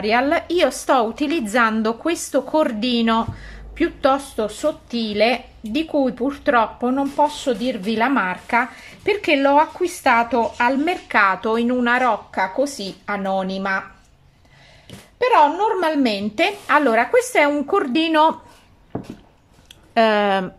tutorial io sto utilizzando questo cordino piuttosto sottile di cui purtroppo non posso dirvi la marca perché l'ho acquistato al mercato in una rocca così anonima però normalmente allora questo è un cordino eh,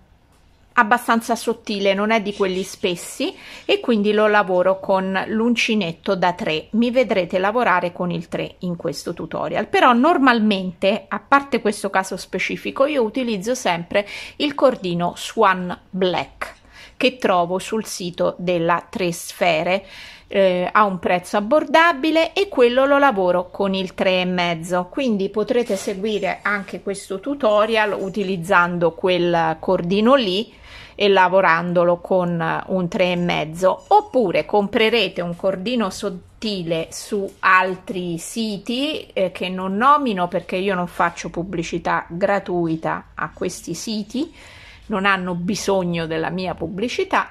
abbastanza sottile, non è di quelli spessi e quindi lo lavoro con l'uncinetto da 3. Mi vedrete lavorare con il 3 in questo tutorial, però normalmente, a parte questo caso specifico, io utilizzo sempre il cordino Swan Black che trovo sul sito della Tre Sfere eh, a un prezzo abbordabile e quello lo lavoro con il 3,5 quindi potrete seguire anche questo tutorial utilizzando quel cordino lì e lavorandolo con eh, un 3,5 oppure comprerete un cordino sottile su altri siti eh, che non nomino perché io non faccio pubblicità gratuita a questi siti non hanno bisogno della mia pubblicità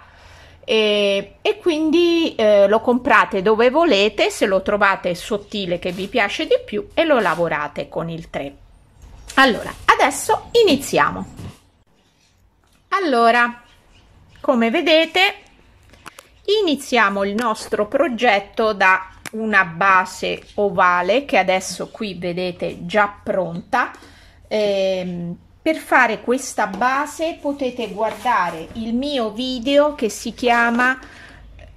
e, e, quindi eh, lo comprate dove volete, se lo trovate sottile che vi piace di più e lo lavorate con il 3. Allora, adesso iniziamo allora come vedete iniziamo il nostro progetto da una base ovale che adesso qui vedete già pronta eh, per fare questa base potete guardare il mio video che si chiama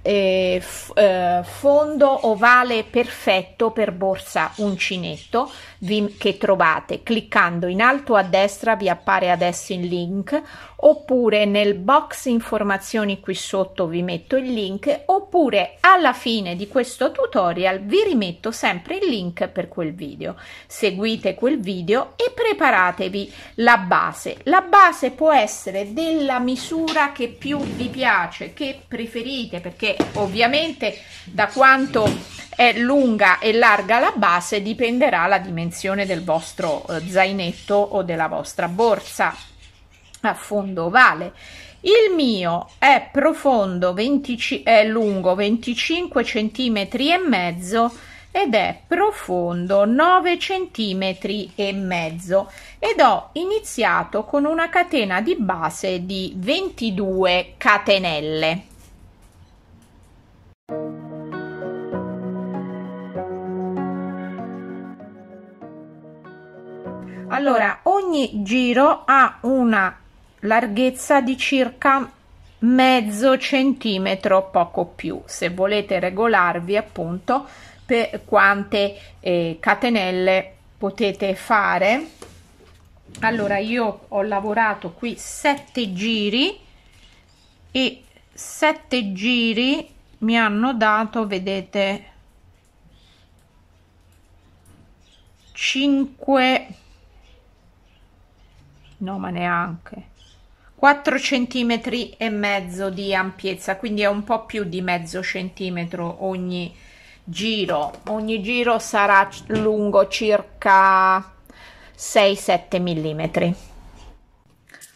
eh, f- eh, fondo ovale perfetto per borsa uncinetto vi- che trovate cliccando in alto a destra vi appare adesso il link oppure nel box informazioni qui sotto vi metto il link oppure alla fine di questo tutorial vi rimetto sempre il link per quel video seguite quel video e preparatevi la base la base può essere della misura che più vi piace che preferite perché ovviamente da quanto è lunga e larga la base dipenderà la dimensione del vostro eh, zainetto o della vostra borsa a fondo ovale. Il mio è profondo 20, è lungo 25 centimetri e mezzo ed è profondo 9 centimetri e mezzo ed ho iniziato con una catena di base di 22 catenelle allora ogni giro ha una larghezza di circa mezzo centimetro poco più se volete regolarvi appunto per quante eh, catenelle potete fare allora io ho lavorato qui sette giri e sette giri mi hanno dato vedete 5 no ma neanche 4 centimetri e mezzo di ampiezza quindi è un po più di mezzo centimetro ogni giro ogni giro sarà lungo circa 6 7 mm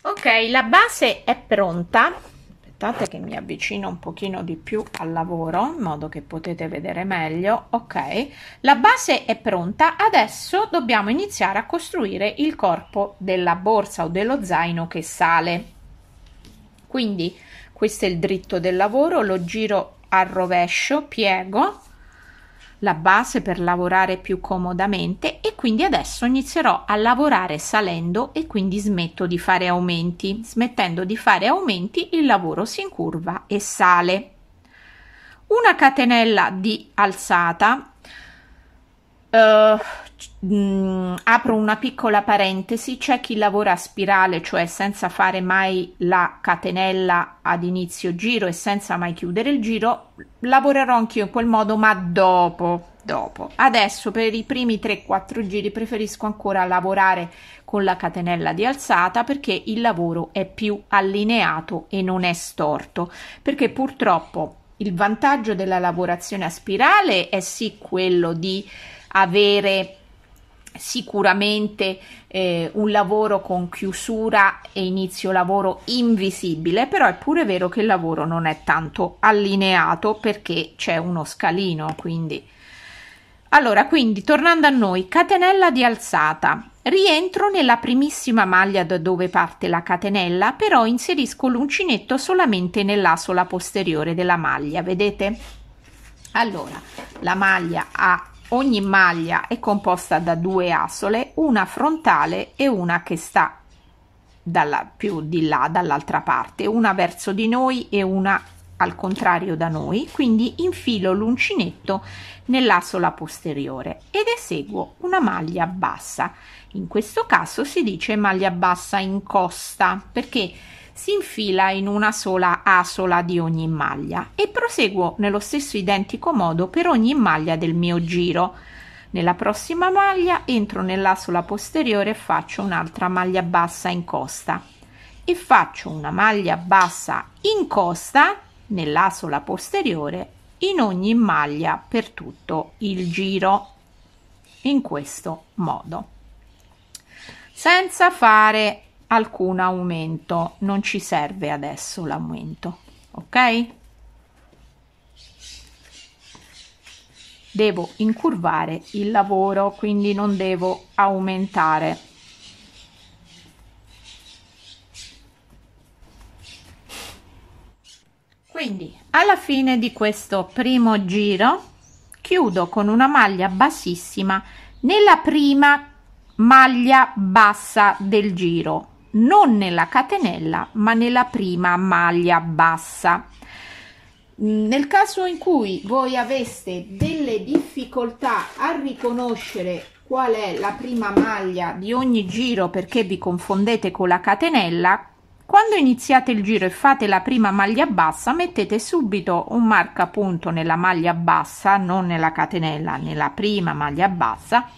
ok la base è pronta aspettate che mi avvicino un pochino di più al lavoro in modo che potete vedere meglio ok la base è pronta adesso dobbiamo iniziare a costruire il corpo della borsa o dello zaino che sale quindi questo è il dritto del lavoro lo giro al rovescio piego la base per lavorare più comodamente e quindi adesso inizierò a lavorare salendo e quindi smetto di fare aumenti. Smettendo di fare aumenti il lavoro si incurva e sale. Una catenella di alzata. Uh, mh, apro una piccola parentesi, c'è chi lavora a spirale, cioè senza fare mai la catenella ad inizio giro e senza mai chiudere il giro, lavorerò anch'io in quel modo, ma dopo, dopo. Adesso per i primi 3-4 giri preferisco ancora lavorare con la catenella di alzata perché il lavoro è più allineato e non è storto, perché purtroppo il vantaggio della lavorazione a spirale è sì quello di avere sicuramente eh, un lavoro con chiusura e inizio lavoro invisibile, però è pure vero che il lavoro non è tanto allineato perché c'è uno scalino, quindi allora, quindi tornando a noi, catenella di alzata. Rientro nella primissima maglia da dove parte la catenella, però inserisco l'uncinetto solamente nell'asola posteriore della maglia, vedete? Allora, la maglia ha Ogni maglia è composta da due asole una frontale e una che sta dalla, più di là, dall'altra parte, una verso di noi e una al contrario da noi, quindi infilo l'uncinetto nell'assola posteriore ed eseguo una maglia bassa. In questo caso si dice maglia bassa in costa perché si infila in una sola asola di ogni maglia e proseguo nello stesso identico modo per ogni maglia del mio giro. Nella prossima maglia entro nell'asola posteriore e faccio un'altra maglia bassa in costa e faccio una maglia bassa in costa nell'asola posteriore in ogni maglia per tutto il giro in questo modo senza fare alcun aumento non ci serve adesso l'aumento ok devo incurvare il lavoro quindi non devo aumentare quindi alla fine di questo primo giro chiudo con una maglia bassissima nella prima maglia bassa del giro non nella catenella ma nella prima maglia bassa mm, nel caso in cui voi aveste delle difficoltà a riconoscere qual è la prima maglia di ogni giro perché vi confondete con la catenella quando iniziate il giro e fate la prima maglia bassa mettete subito un marcapunto nella maglia bassa non nella catenella nella prima maglia bassa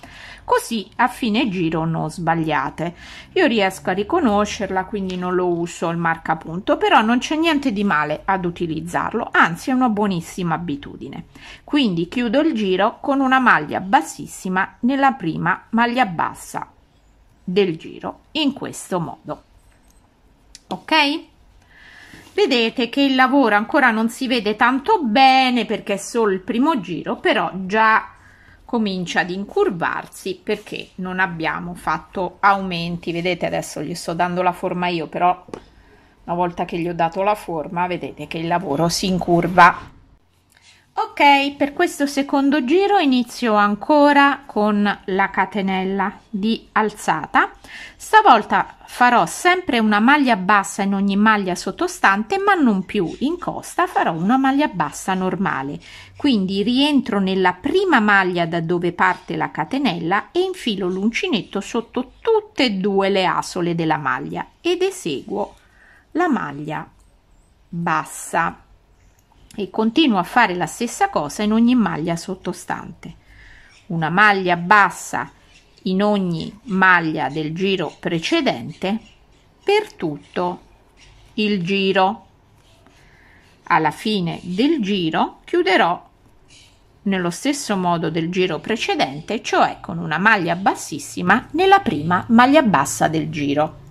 così a fine giro non sbagliate. Io riesco a riconoscerla, quindi non lo uso il marcapunto, però non c'è niente di male ad utilizzarlo, anzi è una buonissima abitudine. Quindi chiudo il giro con una maglia bassissima nella prima maglia bassa del giro in questo modo. Ok? Vedete che il lavoro ancora non si vede tanto bene perché è solo il primo giro, però già comincia ad incurvarsi perché non abbiamo fatto aumenti. Vedete adesso gli sto dando la forma io, però una volta che gli ho dato la forma vedete che il lavoro si incurva. Ok, per questo secondo giro inizio ancora con la catenella di alzata. Stavolta farò sempre una maglia bassa in ogni maglia sottostante, ma non più in costa, farò una maglia bassa normale quindi rientro nella prima maglia da dove parte la catenella e infilo l'uncinetto sotto tutte e due le asole della maglia ed eseguo la maglia bassa e continuo a fare la stessa cosa in ogni maglia sottostante. Una maglia bassa in ogni maglia del giro precedente per tutto il giro. Alla fine del giro chiuderò nello stesso modo del giro precedente, cioè con una maglia bassissima nella prima maglia bassa del giro.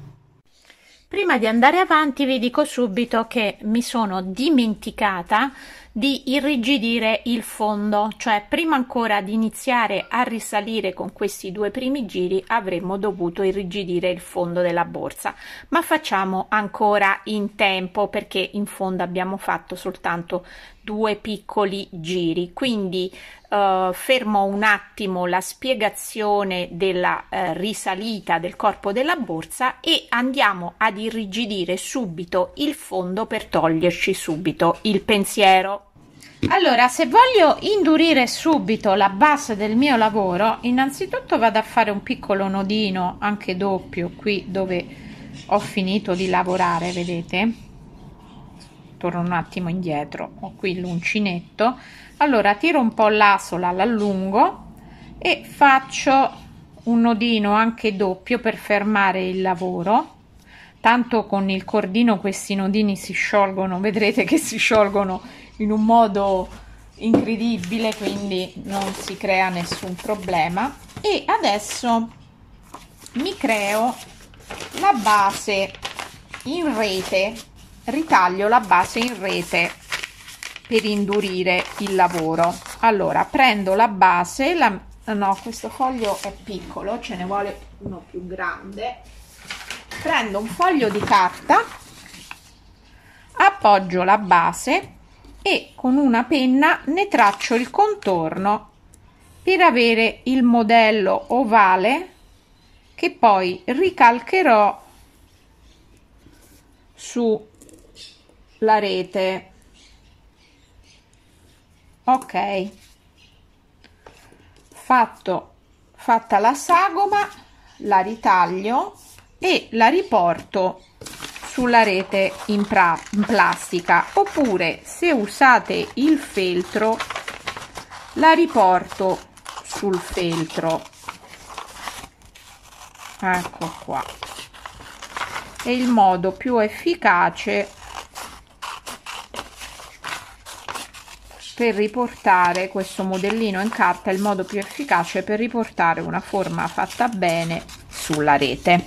Prima di andare avanti vi dico subito che mi sono dimenticata di irrigidire il fondo, cioè prima ancora di iniziare a risalire con questi due primi giri avremmo dovuto irrigidire il fondo della borsa, ma facciamo ancora in tempo perché in fondo abbiamo fatto soltanto due piccoli giri. Quindi eh, fermo un attimo la spiegazione della eh, risalita del corpo della borsa e andiamo ad irrigidire subito il fondo per toglierci subito il pensiero. Allora, se voglio indurire subito la base del mio lavoro, innanzitutto vado a fare un piccolo nodino, anche doppio, qui dove ho finito di lavorare, vedete? torno un attimo indietro, ho qui l'uncinetto, allora tiro un po' l'asola, l'allungo e faccio un nodino anche doppio per fermare il lavoro tanto con il cordino questi nodini si sciolgono vedrete che si sciolgono in un modo incredibile quindi non si crea nessun problema e adesso mi creo la base in rete ritaglio la base in rete per indurire il lavoro allora prendo la base la, no questo foglio è piccolo ce ne vuole uno più grande prendo un foglio di carta appoggio la base e con una penna ne traccio il contorno per avere il modello ovale che poi ricalcherò su la rete ok fatto fatta la sagoma la ritaglio e la riporto sulla rete in, in plastica oppure se usate il feltro la riporto sul feltro ecco qua è il modo più efficace per riportare questo modellino in carta è il modo più efficace per riportare una forma fatta bene sulla rete.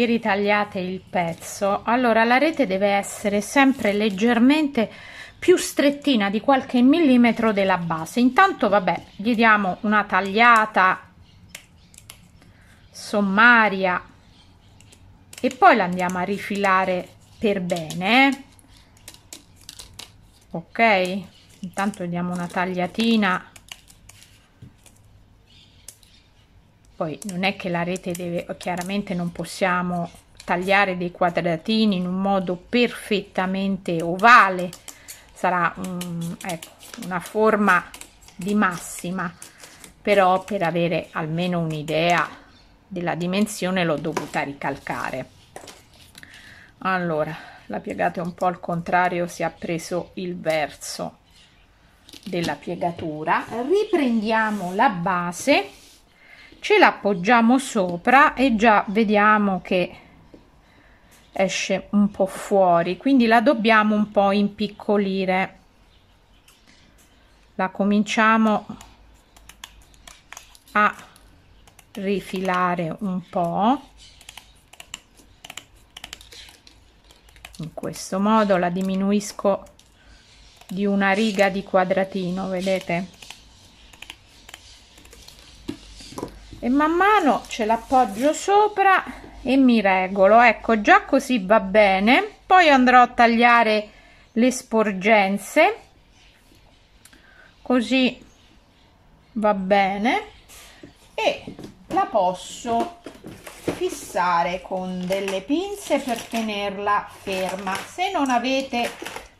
vi ritagliate il pezzo, allora la rete deve essere sempre leggermente più strettina di qualche millimetro della base. Intanto, vabbè, gli diamo una tagliata sommaria e poi la andiamo a rifilare per bene. Ok? Intanto diamo una tagliatina poi non è che la rete deve chiaramente non possiamo tagliare dei quadratini in un modo perfettamente ovale sarà un, ecco, una forma di massima però per avere almeno un'idea della dimensione l'ho dovuta ricalcare allora la piegata è un po' al contrario si è preso il verso della piegatura riprendiamo la base ce l'appoggiamo sopra e già vediamo che esce un po' fuori quindi la dobbiamo un po' impiccolire la cominciamo a rifilare un po' in questo modo la diminuisco di una riga di quadratino vedete e man mano ce l'appoggio sopra e mi regolo ecco già così va bene poi andrò a tagliare le sporgenze così va bene e la posso fissare con delle pinze per tenerla ferma se non avete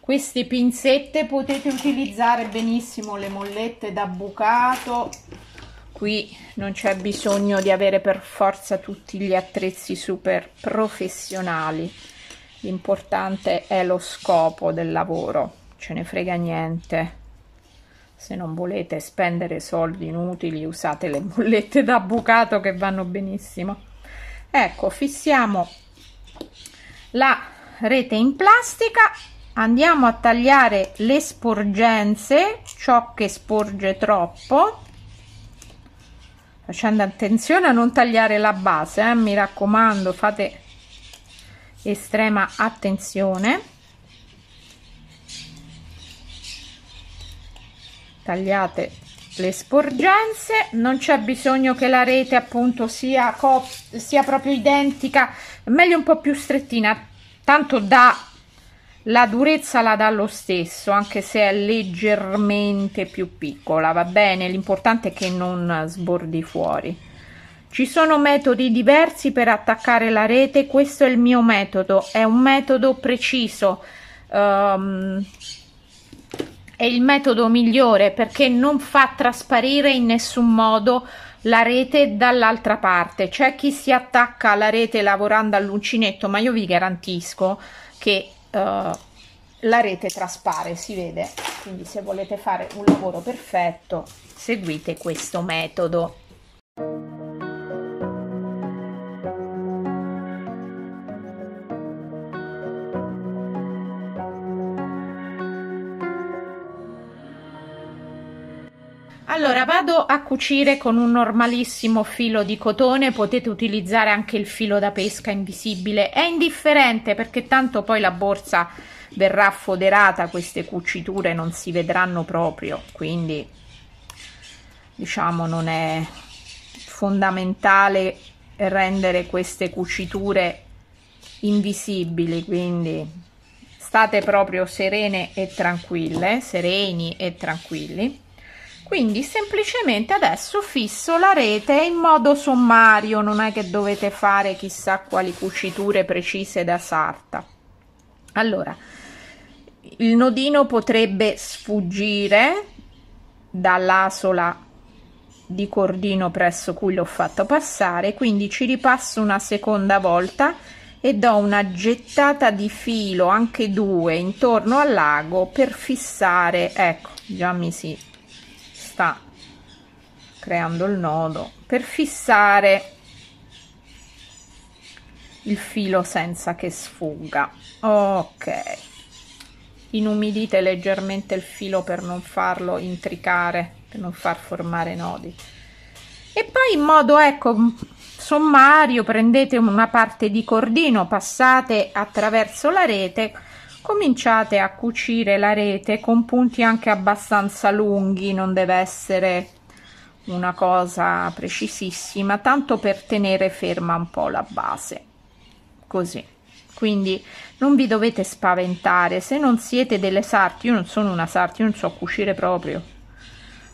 queste pinzette potete utilizzare benissimo le mollette da bucato qui non c'è bisogno di avere per forza tutti gli attrezzi super professionali l'importante è lo scopo del lavoro ce ne frega niente se non volete spendere soldi inutili usate le bollette da bucato che vanno benissimo ecco fissiamo la rete in plastica andiamo a tagliare le sporgenze ciò che sporge troppo facendo attenzione a non tagliare la base eh? mi raccomando fate estrema attenzione tagliate le sporgenze non c'è bisogno che la rete appunto sia, sia proprio identica meglio un po' più strettina tanto da la durezza la dà lo stesso anche se è leggermente più piccola va bene l'importante è che non sbordi fuori ci sono metodi diversi per attaccare la rete questo è il mio metodo è un metodo preciso um, è il metodo migliore perché non fa trasparire in nessun modo la rete dall'altra parte c'è chi si attacca alla rete lavorando all'uncinetto ma io vi garantisco che eh, la rete traspare, si vede, quindi se volete fare un lavoro perfetto seguite questo metodo. Allora vado a cucire con un normalissimo filo di cotone, potete utilizzare anche il filo da pesca invisibile, è indifferente perché tanto poi la borsa verrà foderata, queste cuciture non si vedranno proprio, quindi diciamo non è fondamentale rendere queste cuciture invisibili, quindi state proprio serene e tranquille, sereni e tranquilli quindi semplicemente adesso fisso la rete in modo sommario non è che dovete fare chissà quali cuciture precise da sarta allora il nodino potrebbe sfuggire dall'asola di cordino presso cui l'ho fatto passare quindi ci ripasso una seconda volta e do una gettata di filo anche due intorno al lago per fissare ecco già mi si sta creando il nodo per fissare il filo senza che sfugga ok inumidite leggermente il filo per non farlo intricare per non far formare nodi e poi in modo ecco sommario prendete una parte di cordino passate attraverso la rete cominciate a cucire la rete con punti anche abbastanza lunghi non deve essere una cosa precisissima tanto per tenere ferma un po la base così quindi non vi dovete spaventare se non siete delle sarti io non sono una sarti io non so cucire proprio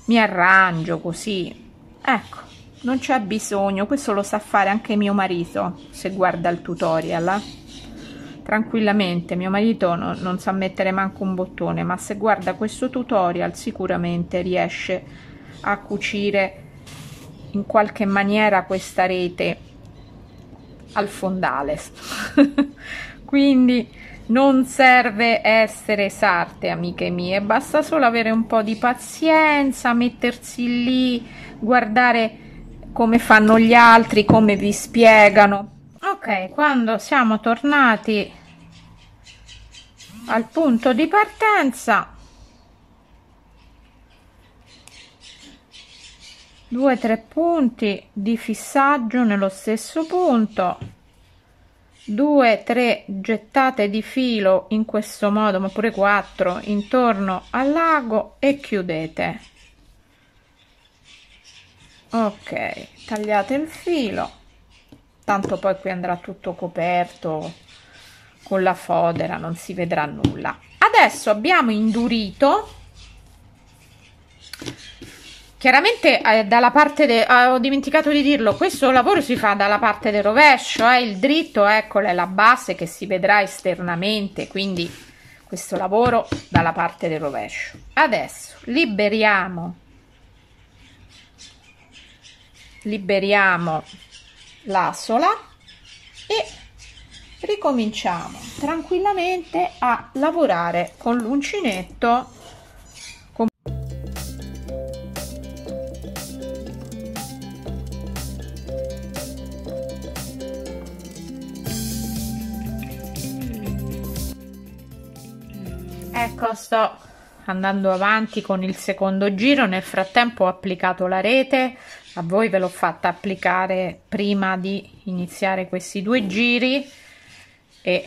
mi arrangio così ecco non c'è bisogno questo lo sa fare anche mio marito se guarda il tutorial eh? Tranquillamente, mio marito no, non sa mettere manco un bottone, ma se guarda questo tutorial sicuramente riesce a cucire in qualche maniera questa rete al fondale. Quindi non serve essere sarte, amiche mie, basta solo avere un po' di pazienza, mettersi lì, guardare come fanno gli altri, come vi spiegano ok quando siamo tornati al punto di partenza 2 3 punti di fissaggio nello stesso punto 2 3 gettate di filo in questo modo ma pure 4 intorno al lago e chiudete ok tagliate il filo tanto poi qui andrà tutto coperto con la fodera non si vedrà nulla adesso abbiamo indurito chiaramente eh, dalla parte de, eh, ho dimenticato di dirlo questo lavoro si fa dalla parte del rovescio eh, il dritto eccola è la base che si vedrà esternamente quindi questo lavoro dalla parte del rovescio adesso liberiamo liberiamo l'asola e ricominciamo tranquillamente a lavorare con l'uncinetto ecco sto andando avanti con il secondo giro nel frattempo ho applicato la rete a voi ve l'ho fatta applicare prima di iniziare questi due giri e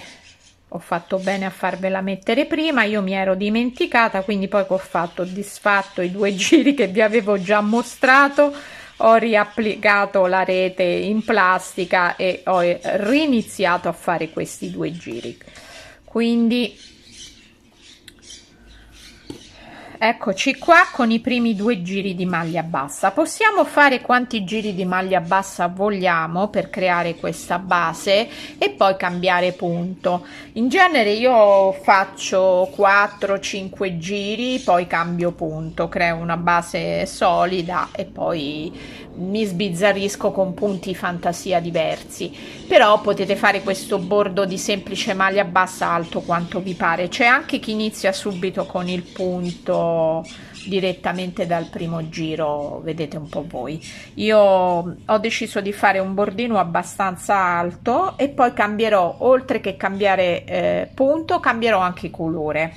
ho fatto bene a farvela mettere prima io mi ero dimenticata quindi poi che ho fatto ho disfatto i due giri che vi avevo già mostrato ho riapplicato la rete in plastica e ho eh, riniziato a fare questi due giri quindi eccoci qua con i primi due giri di maglia bassa possiamo fare quanti giri di maglia bassa vogliamo per creare questa base e poi cambiare punto in genere io faccio 4 5 giri poi cambio punto creo una base solida e poi mi sbizzarrisco con punti fantasia diversi però potete fare questo bordo di semplice maglia bassa alto quanto vi pare c'è anche chi inizia subito con il punto direttamente dal primo giro vedete un po' voi io ho deciso di fare un bordino abbastanza alto e poi cambierò oltre che cambiare eh, punto cambierò anche colore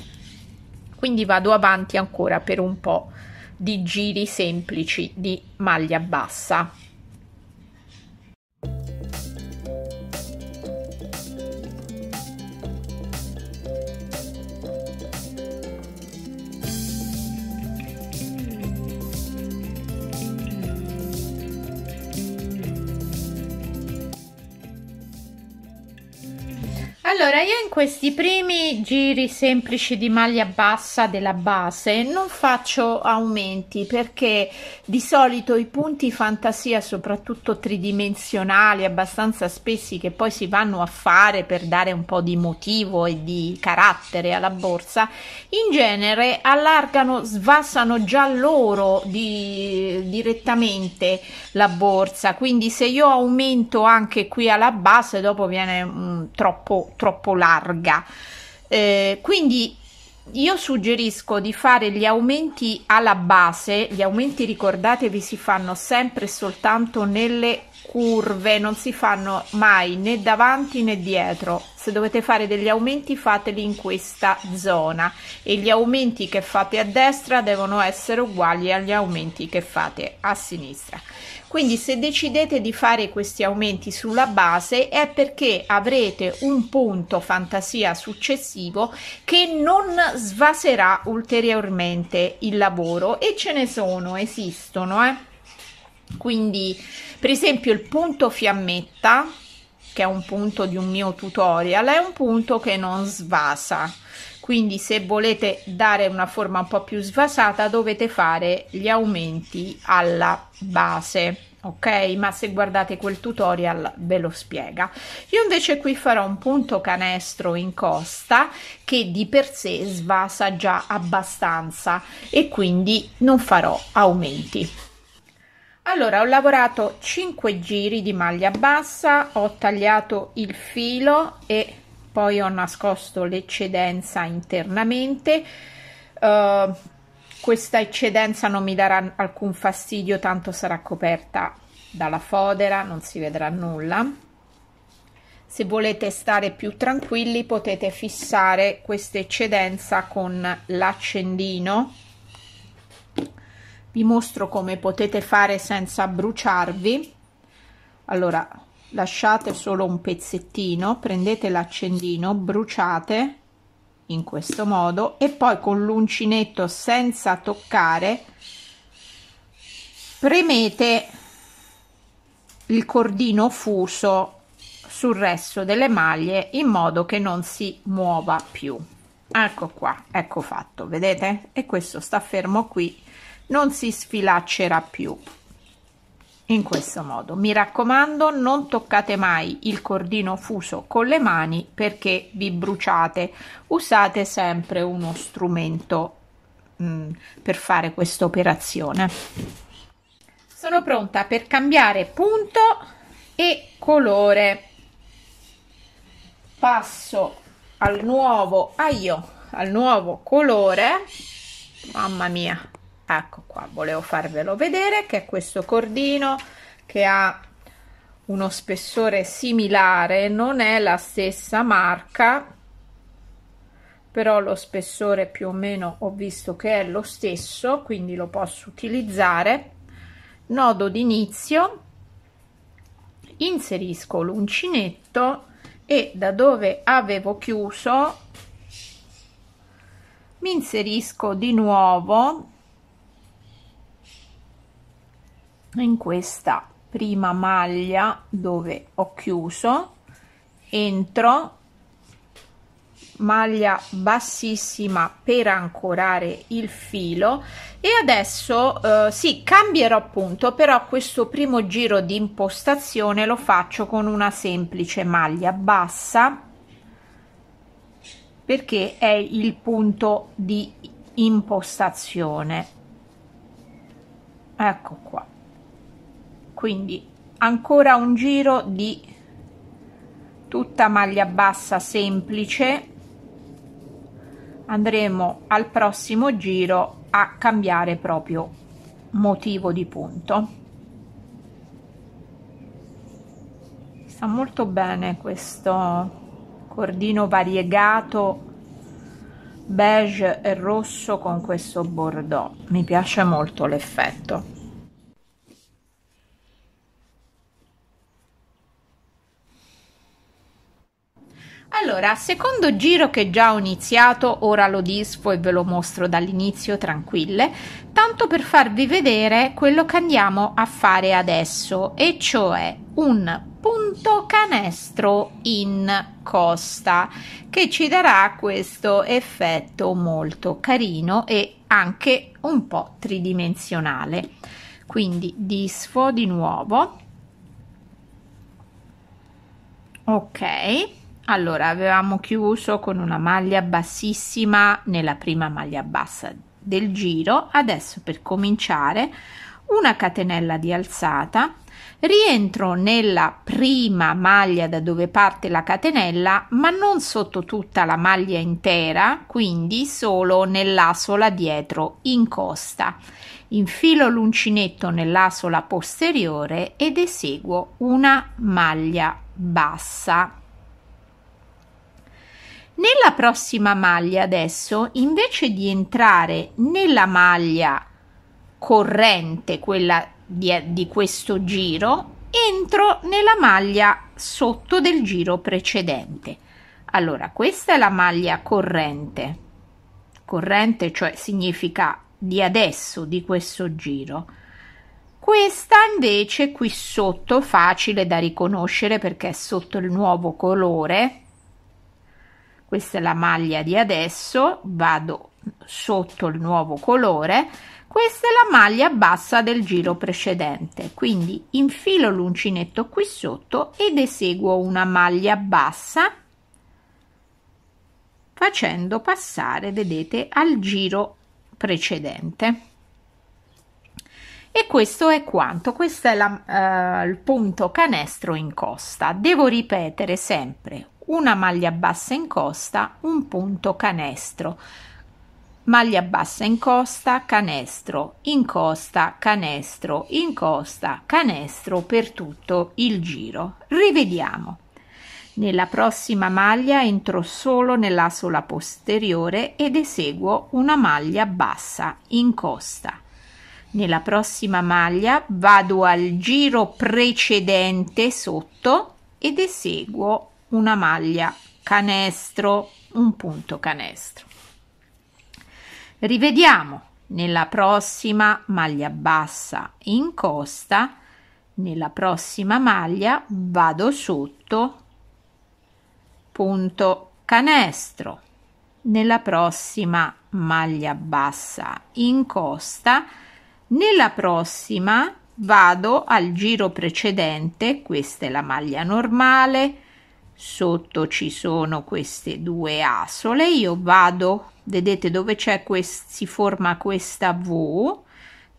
quindi vado avanti ancora per un po' di giri semplici di maglia bassa Allora, io in questi primi giri semplici di maglia bassa della base non faccio aumenti perché di solito i punti fantasia, soprattutto tridimensionali, abbastanza spessi che poi si vanno a fare per dare un po' di motivo e di carattere alla borsa, in genere allargano, svassano già loro di, direttamente la borsa, quindi se io aumento anche qui alla base dopo viene mh, mm, troppo troppo larga. Eh, quindi io suggerisco di fare gli aumenti alla base, gli aumenti ricordatevi si fanno sempre soltanto nelle curve non si fanno mai né davanti né dietro se dovete fare degli aumenti fateli in questa zona e gli aumenti che fate a destra devono essere uguali agli aumenti che fate a sinistra quindi se decidete di fare questi aumenti sulla base è perché avrete un punto fantasia successivo che non svaserà ulteriormente il lavoro e ce ne sono esistono eh quindi, per esempio, il punto fiammetta, che è un punto di un mio tutorial, è un punto che non svasa. Quindi se volete dare una forma un po' più svasata dovete fare gli aumenti alla base ok ma se guardate quel tutorial ve lo spiega io invece qui farò un punto canestro in costa che di per sé svasa già abbastanza e quindi non farò aumenti allora ho lavorato 5 giri di maglia bassa ho tagliato il filo e poi ho nascosto l'eccedenza internamente uh, questa eccedenza non mi darà alcun fastidio tanto sarà coperta dalla fodera non si vedrà nulla se volete stare più tranquilli potete fissare questa eccedenza con l'accendino vi mostro come potete fare senza bruciarvi allora lasciate solo un pezzettino prendete l'accendino bruciate in questo modo e poi con l'uncinetto senza toccare premete il cordino fuso sul resto delle maglie in modo che non si muova più ecco qua ecco fatto vedete e questo sta fermo qui non si sfilaccerà più in questo modo mi raccomando non toccate mai il cordino fuso con le mani perché vi bruciate usate sempre uno strumento mh, mm, per fare questa operazione sono pronta per cambiare punto e colore passo al nuovo aio ah al nuovo colore mamma mia ecco qua volevo farvelo vedere che è questo cordino che ha uno spessore similare non è la stessa marca però lo spessore più o meno ho visto che è lo stesso quindi lo posso utilizzare nodo d'inizio inserisco l'uncinetto e da dove avevo chiuso mi inserisco di nuovo in questa prima maglia dove ho chiuso entro maglia bassissima per ancorare il filo e adesso eh, sì cambierò appunto però questo primo giro di impostazione lo faccio con una semplice maglia bassa perché è il punto di impostazione ecco qua quindi ancora un giro di tutta maglia bassa semplice andremo al prossimo giro a cambiare proprio motivo di punto sta molto bene questo cordino variegato beige e rosso con questo bordeaux mi piace molto l'effetto Allora, secondo giro che già ho iniziato, ora lo disfo e ve lo mostro dall'inizio tranquille, tanto per farvi vedere quello che andiamo a fare adesso, e cioè un punto canestro in costa che ci darà questo effetto molto carino e anche un po' tridimensionale. Quindi disfo di nuovo. Ok allora, avevamo chiuso con una maglia bassissima nella prima maglia bassa del giro. Adesso per cominciare una catenella di alzata, rientro nella prima maglia da dove parte la catenella, ma non sotto tutta la maglia intera, quindi solo nell'asola dietro in costa. Infilo l'uncinetto nell'asola posteriore ed eseguo una maglia bassa nella prossima maglia adesso, invece di entrare nella maglia corrente, quella di, di questo giro, entro nella maglia sotto del giro precedente. Allora, questa è la maglia corrente. Corrente, cioè significa di adesso, di questo giro. Questa invece qui sotto, facile da riconoscere perché è sotto il nuovo colore, questa è la maglia di adesso vado sotto il nuovo colore questa è la maglia bassa del giro precedente quindi infilo l'uncinetto qui sotto ed eseguo una maglia bassa facendo passare vedete al giro precedente e questo è quanto questo è la, eh, il punto canestro in costa devo ripetere sempre una maglia bassa in costa, un punto canestro. Maglia bassa in costa, canestro, in costa, canestro, in costa, canestro per tutto il giro. Rivediamo. Nella prossima maglia entro solo nella sola posteriore ed eseguo una maglia bassa in costa. Nella prossima maglia vado al giro precedente sotto ed eseguo una maglia canestro, un punto canestro. Rivediamo nella prossima maglia bassa in costa, nella prossima maglia vado sotto, punto canestro. Nella prossima maglia bassa in costa, nella prossima vado al giro precedente, questa è la maglia normale, sotto ci sono queste due asole io vado vedete dove c'è questo si forma questa V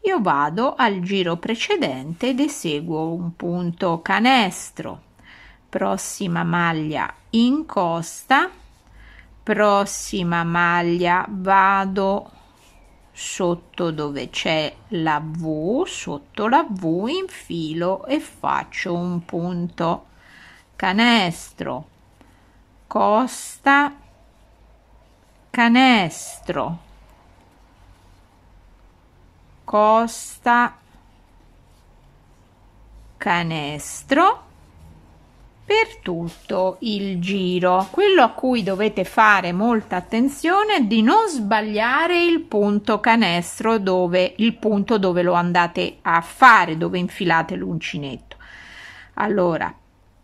io vado al giro precedente ed eseguo un punto canestro prossima maglia in costa prossima maglia vado sotto dove c'è la V sotto la V infilo e faccio un punto canestro costa canestro costa canestro per tutto il giro quello a cui dovete fare molta attenzione è di non sbagliare il punto canestro dove il punto dove lo andate a fare dove infilate l'uncinetto allora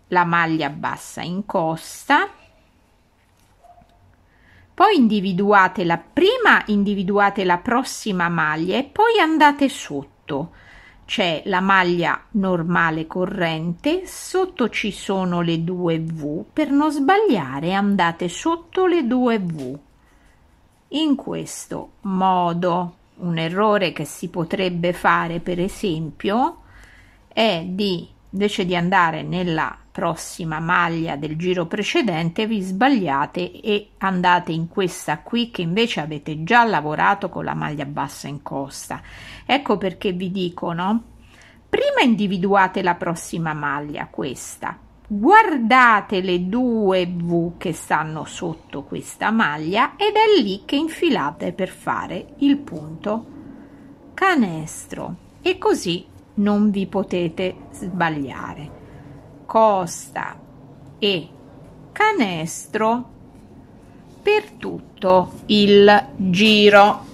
la maglia bassa in costa poi individuate la prima individuate la prossima maglia e poi andate sotto c'è la maglia normale corrente sotto ci sono le due v per non sbagliare andate sotto le due v in questo modo un errore che si potrebbe fare per esempio è di invece di andare nella prossima maglia del giro precedente vi sbagliate e andate in questa qui che invece avete già lavorato con la maglia bassa in costa ecco perché vi dicono prima individuate la prossima maglia questa guardate le due V che stanno sotto questa maglia ed è lì che infilate per fare il punto canestro e così non vi potete sbagliare costa e canestro per tutto il giro.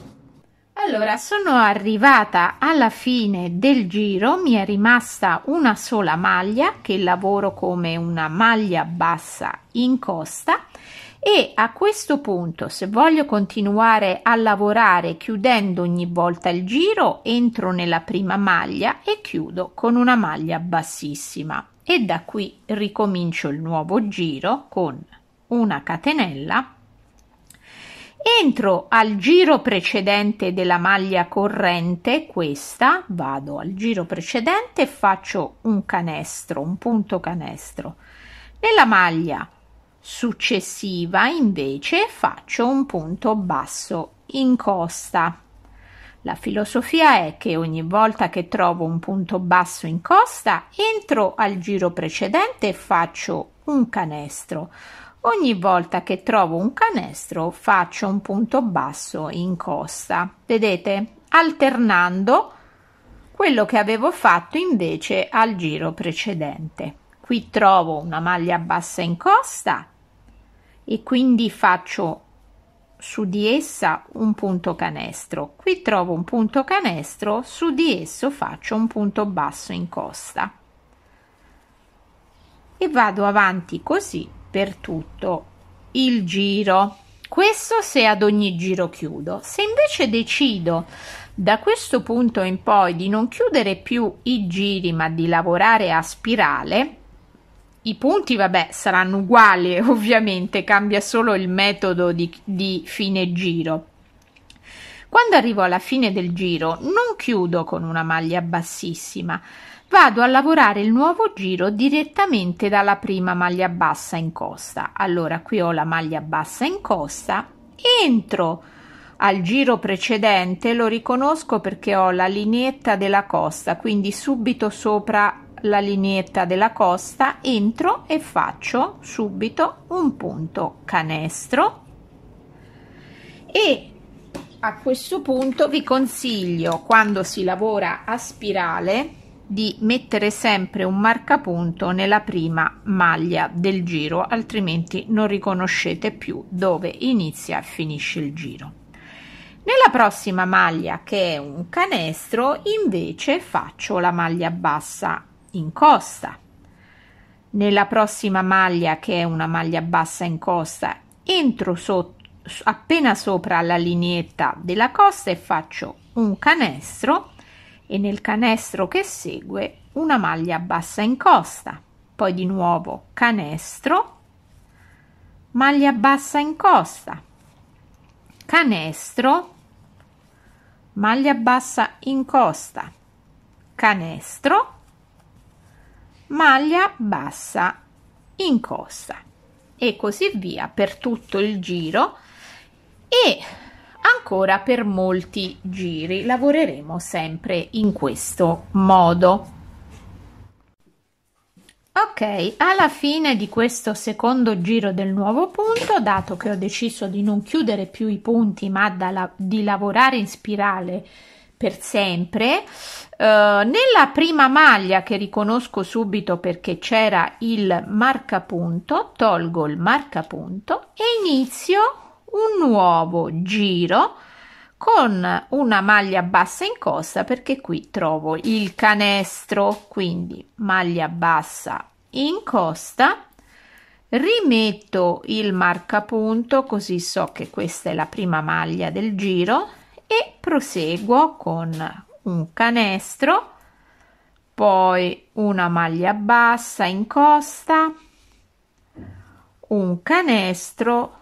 Allora, sono arrivata alla fine del giro, mi è rimasta una sola maglia che lavoro come una maglia bassa in costa e a questo punto se voglio continuare a lavorare chiudendo ogni volta il giro entro nella prima maglia e chiudo con una maglia bassissima e da qui ricomincio il nuovo giro con una catenella entro al giro precedente della maglia corrente questa vado al giro precedente e faccio un canestro un punto canestro nella maglia successiva invece faccio un punto basso in costa la filosofia è che ogni volta che trovo un punto basso in costa, entro al giro precedente e faccio un canestro. Ogni volta che trovo un canestro faccio un punto basso in costa. Vedete? Alternando quello che avevo fatto invece al giro precedente. Qui trovo una maglia bassa in costa e quindi faccio su di essa un punto canestro, qui trovo un punto canestro, su di esso faccio un punto basso in costa e vado avanti così per tutto il giro. Questo se ad ogni giro chiudo. Se invece decido da questo punto in poi di non chiudere più i giri ma di lavorare a spirale, i punti, vabbè, saranno uguali, ovviamente, cambia solo il metodo di, di fine giro. Quando arrivo alla fine del giro non chiudo con una maglia bassissima, vado a lavorare il nuovo giro direttamente dalla prima maglia bassa in costa. Allora qui ho la maglia bassa in costa, entro al giro precedente, lo riconosco perché ho la lineetta della costa, quindi subito sopra la lineetta della costa entro e faccio subito un punto canestro e a questo punto vi consiglio quando si lavora a spirale di mettere sempre un marcapunto nella prima maglia del giro altrimenti non riconoscete più dove inizia e finisce il giro nella prossima maglia che è un canestro invece faccio la maglia bassa in costa. Nella prossima maglia, che è una maglia bassa in costa, entro sotto, appena sopra la lineetta della costa e faccio un canestro e nel canestro che segue una maglia bassa in costa. Poi di nuovo canestro, maglia bassa in costa, canestro, maglia bassa in costa, canestro maglia bassa in costa e così via per tutto il giro e ancora per molti giri lavoreremo sempre in questo modo ok alla fine di questo secondo giro del nuovo punto dato che ho deciso di non chiudere più i punti ma la, di lavorare in spirale per sempre. Uh, nella prima maglia che riconosco subito perché c'era il marcapunto, tolgo il marcapunto e inizio un nuovo giro con una maglia bassa in costa perché qui trovo il canestro, quindi maglia bassa in costa rimetto il marcapunto così so che questa è la prima maglia del giro e proseguo con un canestro poi una maglia bassa in costa un canestro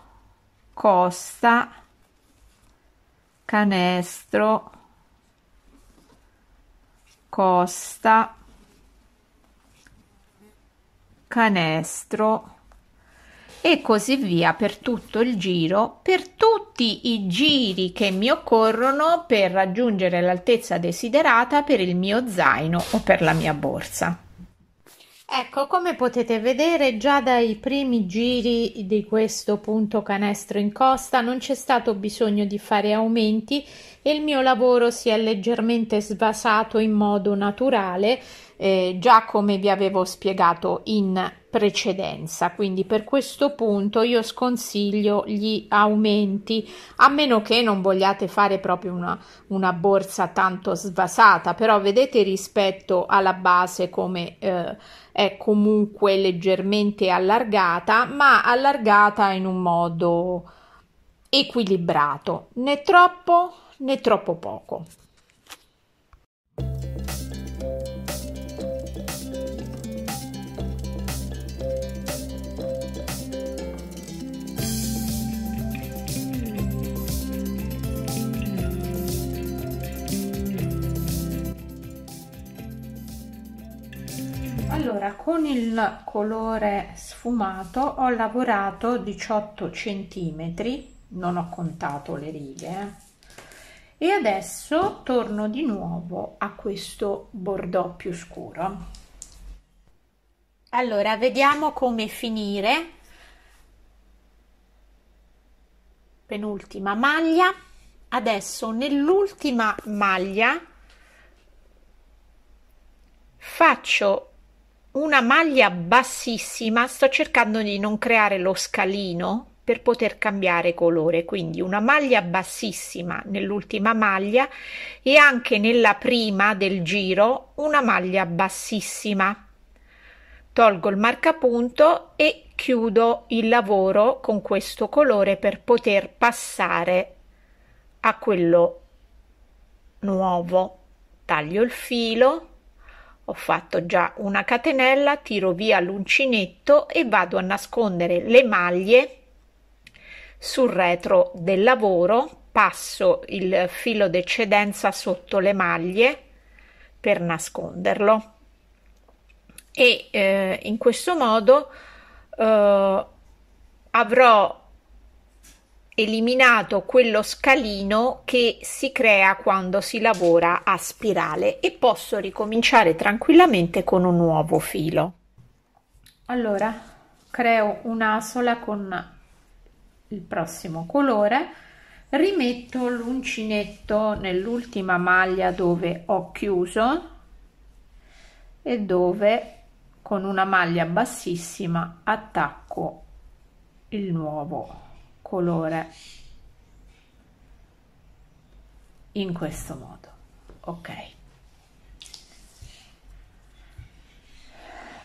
costa canestro costa canestro e così via per tutto il giro, per tutti i giri che mi occorrono per raggiungere l'altezza desiderata per il mio zaino o per la mia borsa. Ecco, come potete vedere già dai primi giri di questo punto canestro in costa non c'è stato bisogno di fare aumenti e il mio lavoro si è leggermente svasato in modo naturale eh, già come vi avevo spiegato in precedenza. Quindi per questo punto io sconsiglio gli aumenti, a meno che non vogliate fare proprio una, una borsa tanto svasata, però vedete rispetto alla base come eh, è comunque leggermente allargata, ma allargata in un modo equilibrato, né troppo né troppo poco. allora con il colore sfumato ho lavorato 18 centimetri non ho contato le righe eh. e adesso torno di nuovo a questo bordeaux più scuro allora vediamo come finire penultima maglia adesso nell'ultima maglia faccio una maglia bassissima sto cercando di non creare lo scalino per poter cambiare colore quindi una maglia bassissima nell'ultima maglia e anche nella prima del giro una maglia bassissima tolgo il marcapunto e chiudo il lavoro con questo colore per poter passare a quello nuovo taglio il filo ho fatto già una catenella, tiro via l'uncinetto e vado a nascondere le maglie sul retro del lavoro, passo il filo d'eccedenza sotto le maglie per nasconderlo e eh, in questo modo eh, avrò eliminato quello scalino che si crea quando si lavora a spirale e posso ricominciare tranquillamente con un nuovo filo. Allora creo un'asola con il prossimo colore, rimetto l'uncinetto nell'ultima maglia dove ho chiuso e dove con una maglia bassissima attacco il nuovo colore in questo modo ok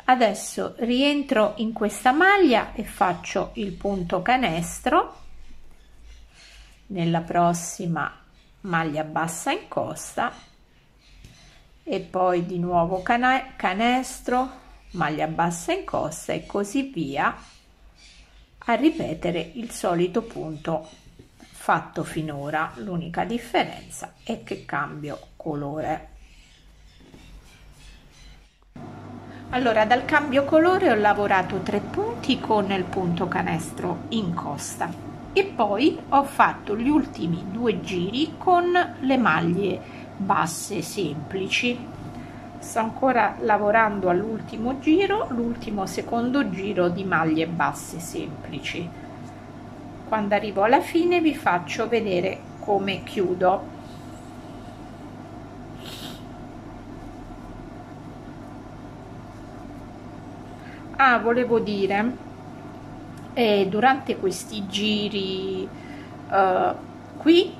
adesso rientro in questa maglia e faccio il punto canestro nella prossima maglia bassa in costa e poi di nuovo canestro maglia bassa in costa e così via a ripetere il solito punto fatto finora, l'unica differenza è che cambio colore. Allora, dal cambio colore ho lavorato tre punti con il punto canestro in costa e poi ho fatto gli ultimi due giri con le maglie basse semplici sta ancora lavorando all'ultimo giro l'ultimo secondo giro di maglie basse semplici quando arrivo alla fine vi faccio vedere come chiudo ah volevo dire eh, durante questi giri eh, qui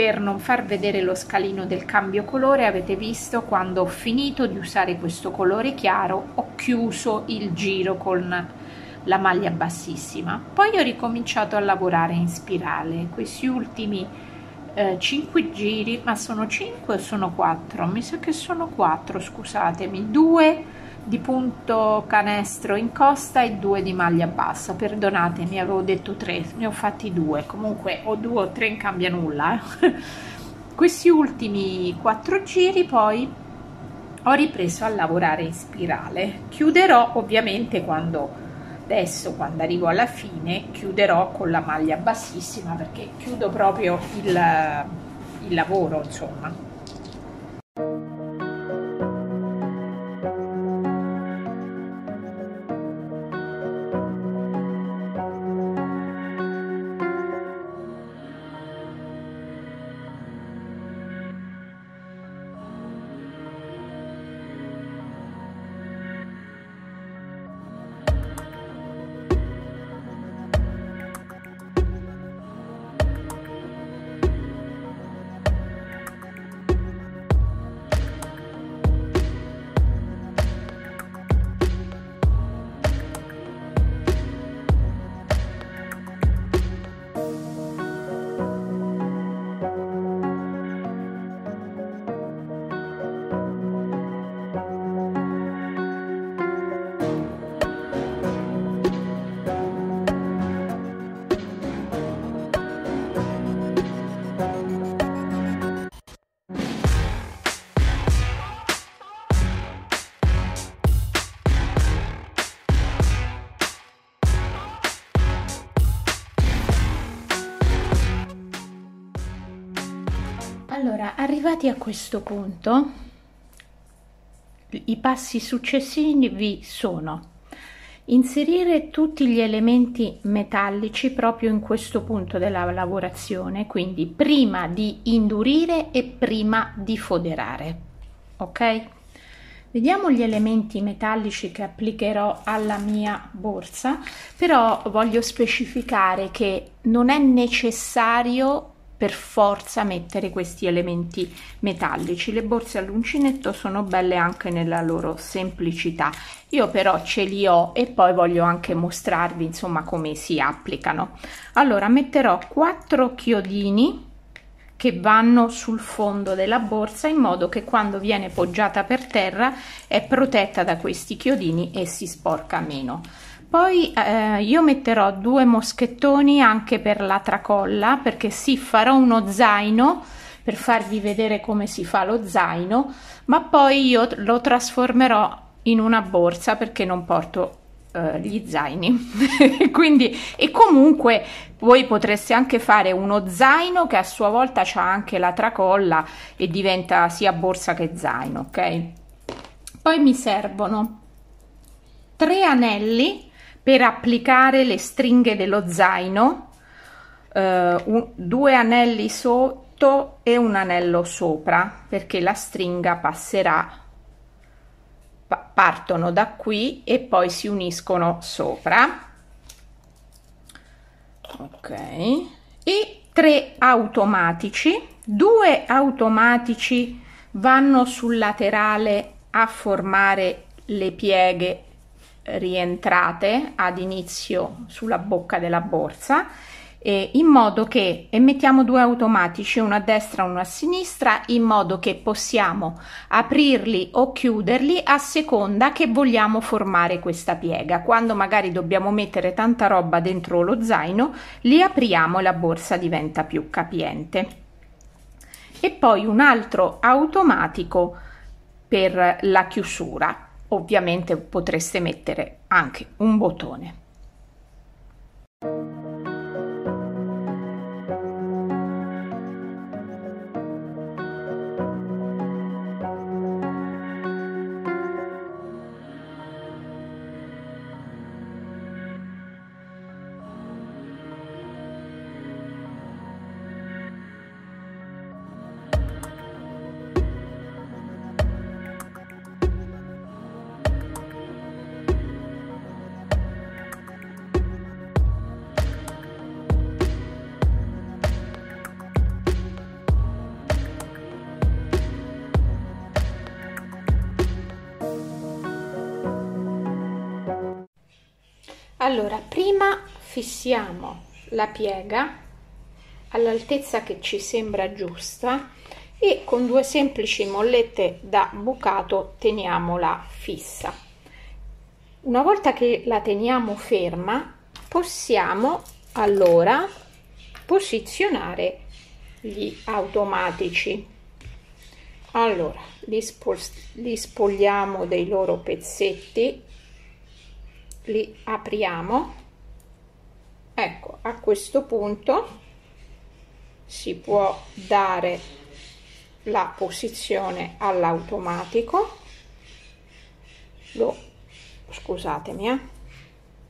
per non far vedere lo scalino del cambio colore avete visto quando ho finito di usare questo colore chiaro ho chiuso il giro con la maglia bassissima poi ho ricominciato a lavorare in spirale questi ultimi eh, 5 giri ma sono 5 o sono 4 mi sa che sono 4 scusatemi 2 di punto canestro in costa e due di maglia bassa perdonate perdonatemi avevo detto tre ne ho fatti due comunque o due o tre in cambia nulla eh. questi ultimi quattro giri poi ho ripreso a lavorare in spirale chiuderò ovviamente quando adesso quando arrivo alla fine chiuderò con la maglia bassissima perché chiudo proprio il, il lavoro insomma arrivati a questo punto, i passi successivi sono inserire tutti gli elementi metallici proprio in questo punto della lavorazione, quindi prima di indurire e prima di foderare. Ok? Vediamo gli elementi metallici che applicherò alla mia borsa, però voglio specificare che non è necessario per forza mettere questi elementi metallici le borse all'uncinetto sono belle anche nella loro semplicità io però ce li ho e poi voglio anche mostrarvi insomma come si applicano allora metterò quattro chiodini che vanno sul fondo della borsa in modo che quando viene poggiata per terra è protetta da questi chiodini e si sporca meno poi eh, io metterò due moschettoni anche per la tracolla perché sì farò uno zaino per farvi vedere come si fa lo zaino ma poi io lo trasformerò in una borsa perché non porto eh, gli zaini quindi e comunque voi potreste anche fare uno zaino che a sua volta ha anche la tracolla e diventa sia borsa che zaino ok poi mi servono tre anelli per applicare le stringhe dello zaino eh, un, due anelli sotto e un anello sopra perché la stringa passerà pa partono da qui e poi si uniscono sopra ok e tre automatici due automatici vanno sul laterale a formare le pieghe rientrate ad inizio sulla bocca della borsa eh, in modo che e mettiamo due automatici uno a destra e uno a sinistra in modo che possiamo aprirli o chiuderli a seconda che vogliamo formare questa piega quando magari dobbiamo mettere tanta roba dentro lo zaino li apriamo e la borsa diventa più capiente e poi un altro automatico per la chiusura Ovviamente potreste mettere anche un bottone. fissiamo la piega all'altezza che ci sembra giusta e con due semplici mollette da bucato teniamola fissa. Una volta che la teniamo ferma possiamo allora posizionare gli automatici. Allora li, spost- li spogliamo dei loro pezzetti, li apriamo ecco a questo punto si può dare la posizione all'automatico lo scusatemi eh?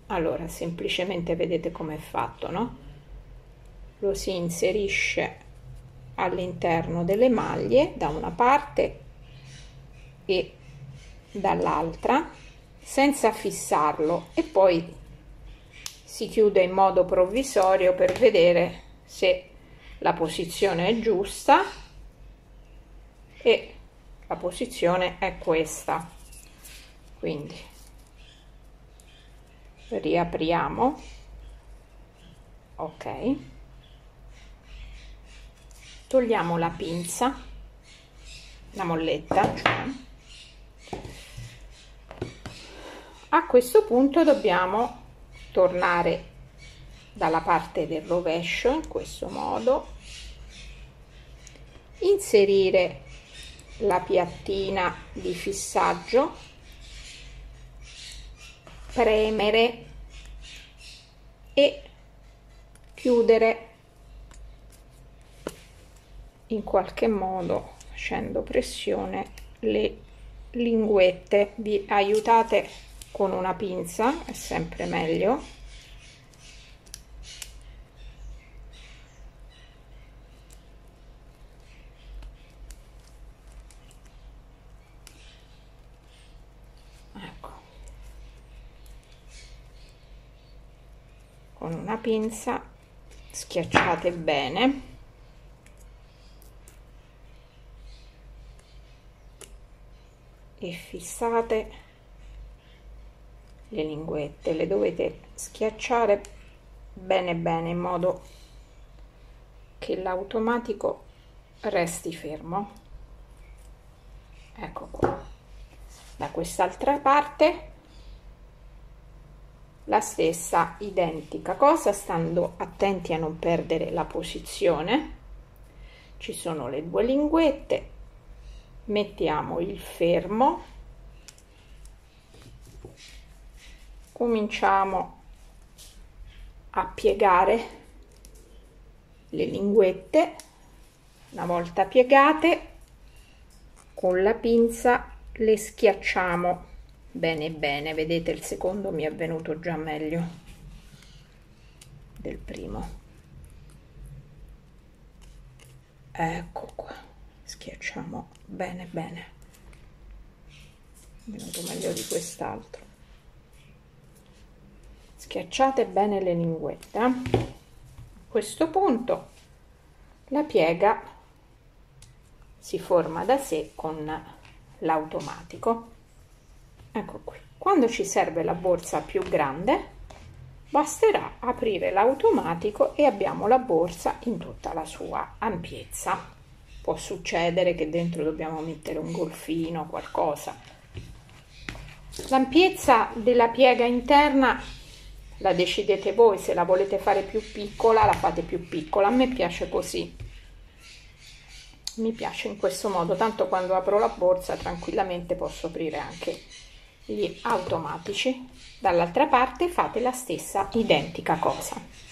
allora semplicemente vedete come è fatto no lo si inserisce all'interno delle maglie da una parte e dall'altra senza fissarlo e poi si chiude in modo provvisorio per vedere se la posizione è giusta e la posizione è questa quindi riapriamo ok togliamo la pinza la molletta cioè. a questo punto dobbiamo tornare dalla parte del rovescio in questo modo inserire la piattina di fissaggio premere e chiudere in qualche modo facendo pressione le linguette vi aiutate con una pinza è sempre meglio ecco con una pinza schiacciate bene e fissate le linguette le dovete schiacciare bene bene in modo che l'automatico resti fermo ecco qua da quest'altra parte la stessa identica cosa stando attenti a non perdere la posizione ci sono le due linguette mettiamo il fermo cominciamo a piegare le linguette una volta piegate con la pinza le schiacciamo bene bene vedete il secondo mi è venuto già meglio del primo ecco qua schiacciamo bene bene è venuto meglio di quest'altro schiacciate bene le linguette a questo punto la piega si forma da sé con l'automatico ecco qui quando ci serve la borsa più grande basterà aprire l'automatico e abbiamo la borsa in tutta la sua ampiezza può succedere che dentro dobbiamo mettere un golfino qualcosa l'ampiezza della piega interna la decidete voi, se la volete fare più piccola la fate più piccola, a me piace così, mi piace in questo modo, tanto quando apro la borsa tranquillamente posso aprire anche gli automatici, dall'altra parte fate la stessa identica cosa.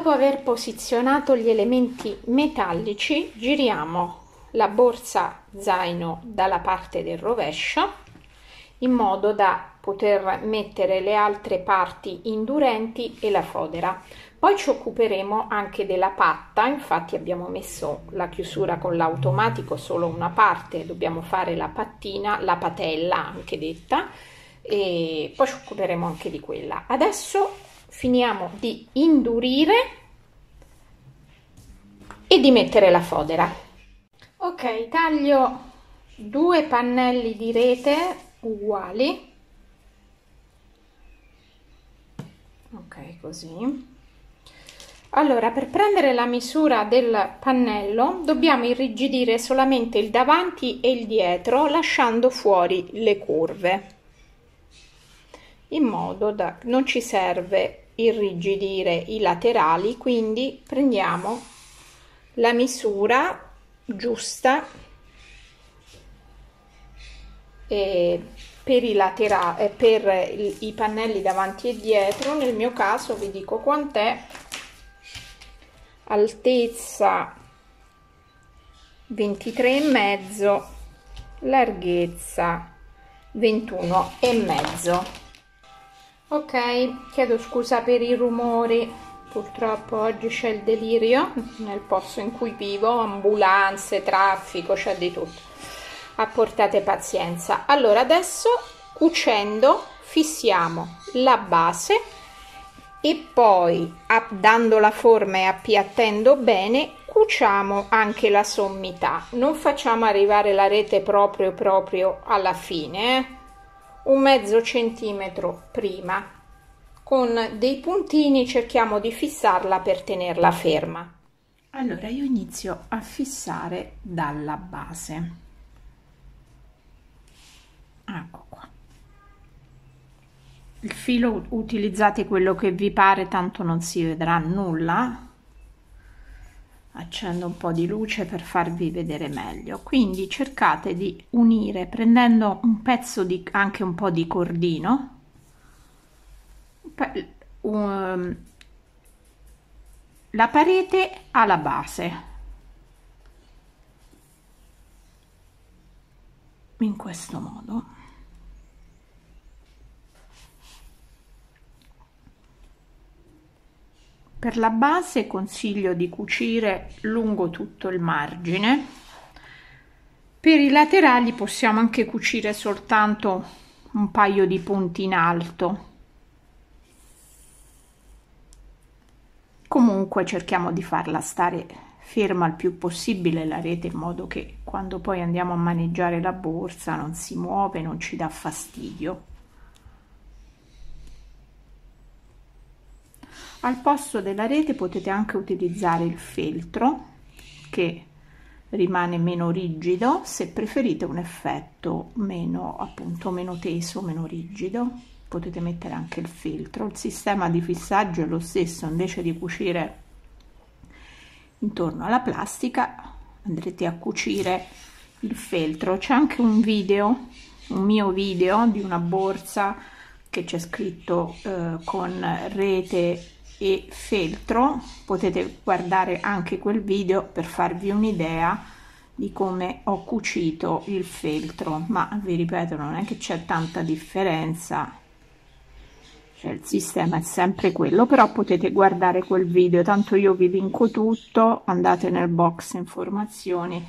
Dopo aver posizionato gli elementi metallici, giriamo la borsa zaino dalla parte del rovescio in modo da poter mettere le altre parti indurenti e la fodera. Poi ci occuperemo anche della patta, infatti abbiamo messo la chiusura con l'automatico solo una parte, dobbiamo fare la pattina, la patella anche detta, e poi ci occuperemo anche di quella. Adesso finiamo di indurire e di mettere la fodera ok taglio due pannelli di rete uguali ok così allora, per prendere la misura del pannello dobbiamo irrigidire solamente il davanti e il dietro lasciando fuori le curve in modo da non ci serve irrigidire i laterali, quindi prendiamo la misura giusta eh, per, i laterali, per i pannelli davanti e dietro, nel mio caso vi dico quant'è, altezza 23 e mezzo larghezza 21 e mezzo ok chiedo scusa per i rumori purtroppo oggi c'è il delirio nel posto in cui vivo ambulanze traffico c'è di tutto apportate pazienza allora adesso cucendo fissiamo la base e poi dando la forma e appiattendo bene cuciamo anche la sommità non facciamo arrivare la rete proprio proprio alla fine eh? un mezzo centimetro prima. Con dei puntini cerchiamo di fissarla per tenerla ferma. Allora io inizio a fissare dalla base. Ecco qua. Il filo utilizzate quello che vi pare, tanto non si vedrà nulla, accendo un po' di luce per farvi vedere meglio quindi cercate di unire prendendo un pezzo di anche un po' di cordino um, la parete alla base in questo modo Per la base consiglio di cucire lungo tutto il margine. Per i laterali possiamo anche cucire soltanto un paio di punti in alto. Comunque cerchiamo di farla stare ferma il più possibile la rete in modo che quando poi andiamo a maneggiare la borsa non si muove, non ci dà fastidio. al posto della rete potete anche utilizzare il feltro che rimane meno rigido se preferite un effetto meno appunto meno teso meno rigido potete mettere anche il feltro il sistema di fissaggio è lo stesso invece di cucire intorno alla plastica andrete a cucire il feltro c'è anche un video un mio video di una borsa che c'è scritto eh, con rete e feltro potete guardare anche quel video per farvi un'idea di come ho cucito il feltro ma vi ripeto non è che c'è tanta differenza cioè il sistema è sempre quello però potete guardare quel video tanto io vi linko tutto andate nel box informazioni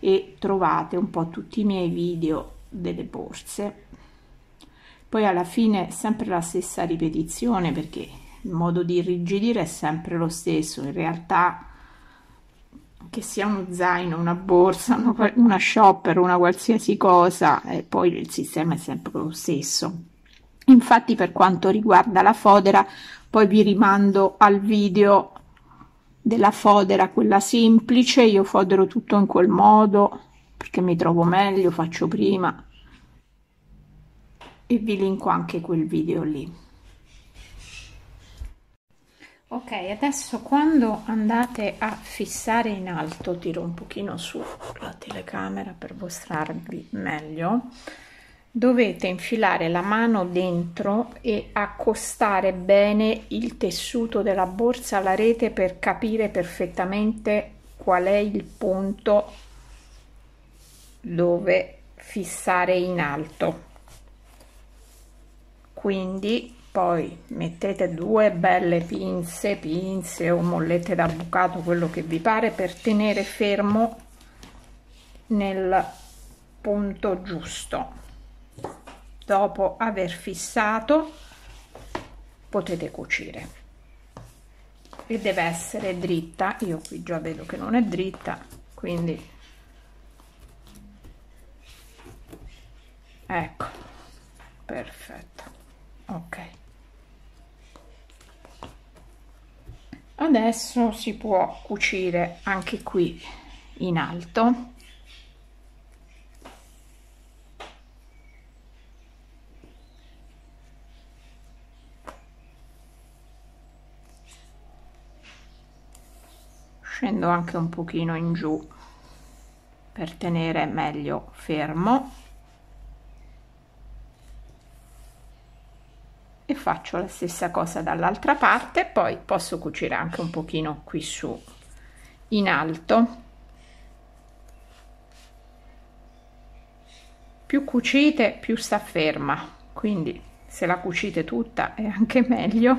e trovate un po' tutti i miei video delle borse poi alla fine sempre la stessa ripetizione perché il modo di irrigidire è sempre lo stesso, in realtà che sia uno zaino, una borsa, una, shopper, una qualsiasi cosa, e poi il sistema è sempre lo stesso. Infatti per quanto riguarda la fodera, poi vi rimando al video della fodera, quella semplice, io fodero tutto in quel modo perché mi trovo meglio, faccio prima e vi linko anche quel video lì ok adesso quando andate a fissare in alto tiro un pochino su la telecamera per mostrarvi meglio dovete infilare la mano dentro e accostare bene il tessuto della borsa alla rete per capire perfettamente qual è il punto dove fissare in alto quindi poi mettete due belle pinze pinze o mollette da bucato quello che vi pare per tenere fermo nel punto giusto dopo aver fissato potete cucire e deve essere dritta io qui già vedo che non è dritta quindi ecco perfetto ok adesso si può cucire anche qui in alto scendo anche un pochino in giù per tenere meglio fermo faccio la stessa cosa dall'altra parte poi posso cucire anche un pochino qui su in alto più cucite più sta ferma quindi se la cucite tutta è anche meglio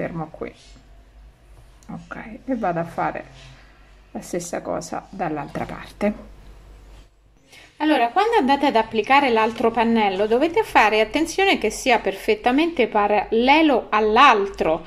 fermo qui ok e vado a fare la stessa cosa dall'altra parte allora quando andate ad applicare l'altro pannello dovete fare attenzione che sia perfettamente parallelo all'altro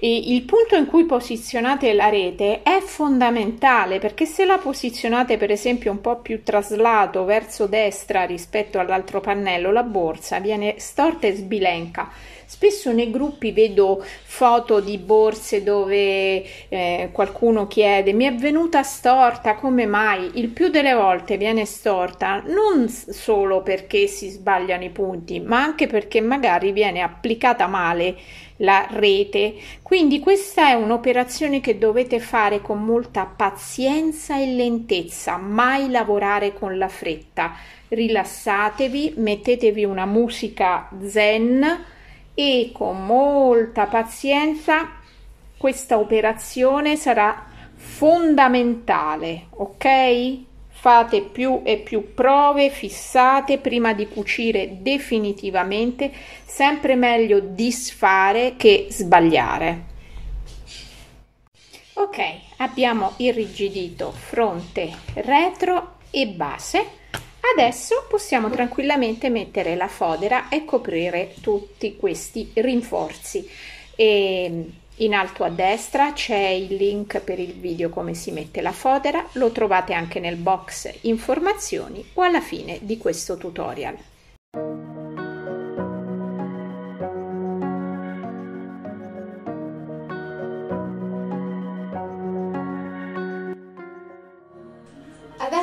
e il punto in cui posizionate la rete è fondamentale perché se la posizionate per esempio un po' più traslato verso destra rispetto all'altro pannello la borsa viene storta e sbilenca Spesso nei gruppi vedo foto di borse dove eh, qualcuno chiede mi è venuta storta, come mai? Il più delle volte viene storta non solo perché si sbagliano i punti, ma anche perché magari viene applicata male la rete. Quindi questa è un'operazione che dovete fare con molta pazienza e lentezza, mai lavorare con la fretta. Rilassatevi, mettetevi una musica zen e con molta pazienza questa operazione sarà fondamentale, ok? Fate più e più prove, fissate prima di cucire definitivamente, sempre meglio disfare che sbagliare. Ok, abbiamo irrigidito fronte, retro e base Adesso possiamo tranquillamente mettere la fodera e coprire tutti questi rinforzi. E mm, in alto a destra c'è il link per il video come si mette la fodera, lo trovate anche nel box informazioni o alla fine di questo tutorial.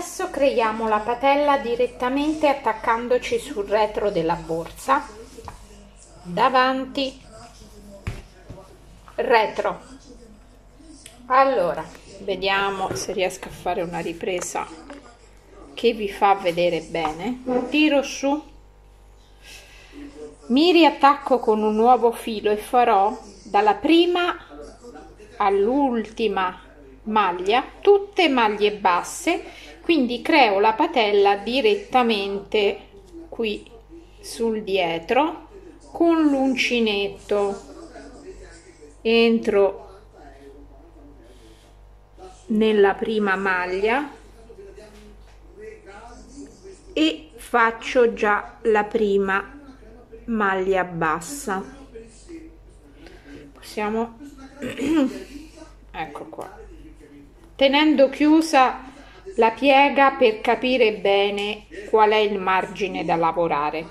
Adesso creiamo la patella direttamente attaccandoci sul retro della borsa, davanti, retro. Allora, vediamo se riesco a fare una ripresa che vi fa vedere bene. Tiro su, mi riattacco con un nuovo filo e farò dalla prima all'ultima maglia, tutte maglie basse quindi creo la patella direttamente qui sul dietro con l'uncinetto entro nella prima maglia e faccio già la prima maglia bassa possiamo ecco qua tenendo chiusa la piega per capire bene qual è il margine da lavorare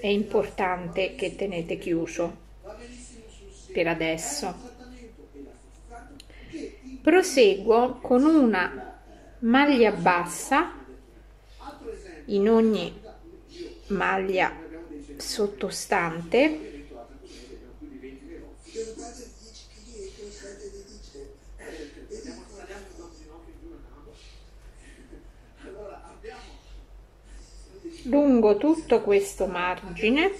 è importante che tenete chiuso per adesso. Proseguo con una maglia bassa in ogni maglia sottostante lungo tutto questo margine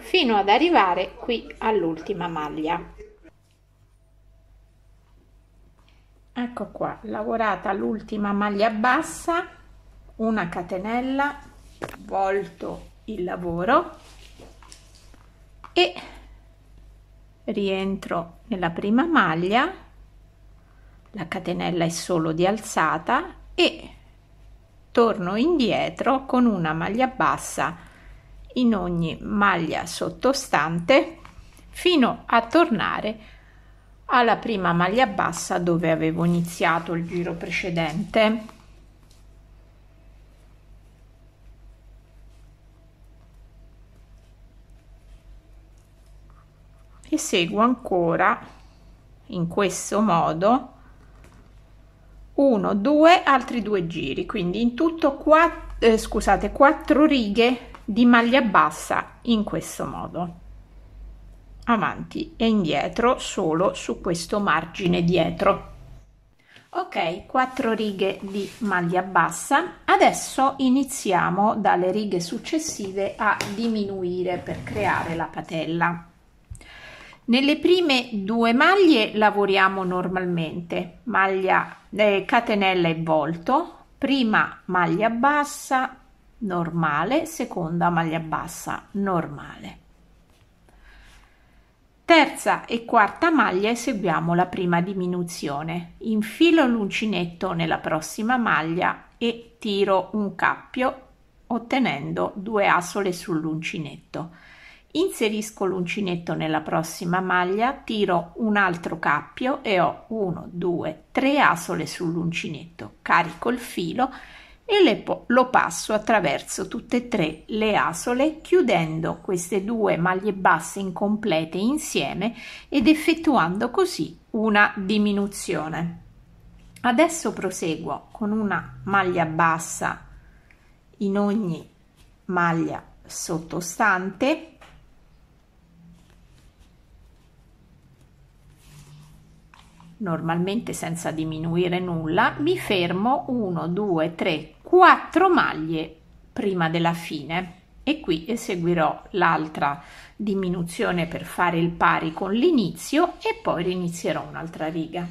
fino ad arrivare qui all'ultima maglia ecco qua lavorata l'ultima maglia bassa una catenella volto il lavoro e rientro nella prima maglia la catenella è solo di alzata e torno indietro con una maglia bassa in ogni maglia sottostante fino a tornare alla prima maglia bassa dove avevo iniziato il giro precedente e seguo ancora in questo modo 1, 2, altri due giri, quindi in tutto 4, eh, scusate, 4 righe di maglia bassa in questo modo, avanti e indietro solo su questo margine dietro. Ok, 4 righe di maglia bassa. Adesso iniziamo dalle righe successive a diminuire per creare la patella. Nelle prime due maglie lavoriamo normalmente, maglia eh, catenella e volto, prima maglia bassa normale, seconda maglia bassa normale. Terza e quarta maglia eseguiamo la prima diminuzione, infilo l'uncinetto nella prossima maglia e tiro un cappio ottenendo due asole sull'uncinetto Inserisco l'uncinetto nella prossima maglia, tiro un altro cappio e ho 1, 2, 3 asole sull'uncinetto. Carico il filo e lo passo attraverso tutte e tre le asole chiudendo queste due maglie basse incomplete insieme ed effettuando così una diminuzione. Adesso proseguo con una maglia bassa in ogni maglia sottostante normalmente senza diminuire nulla, mi fermo 1, 2, 3, 4 maglie prima della fine e qui eseguirò l'altra diminuzione per fare il pari con l'inizio e poi rinizierò un'altra riga.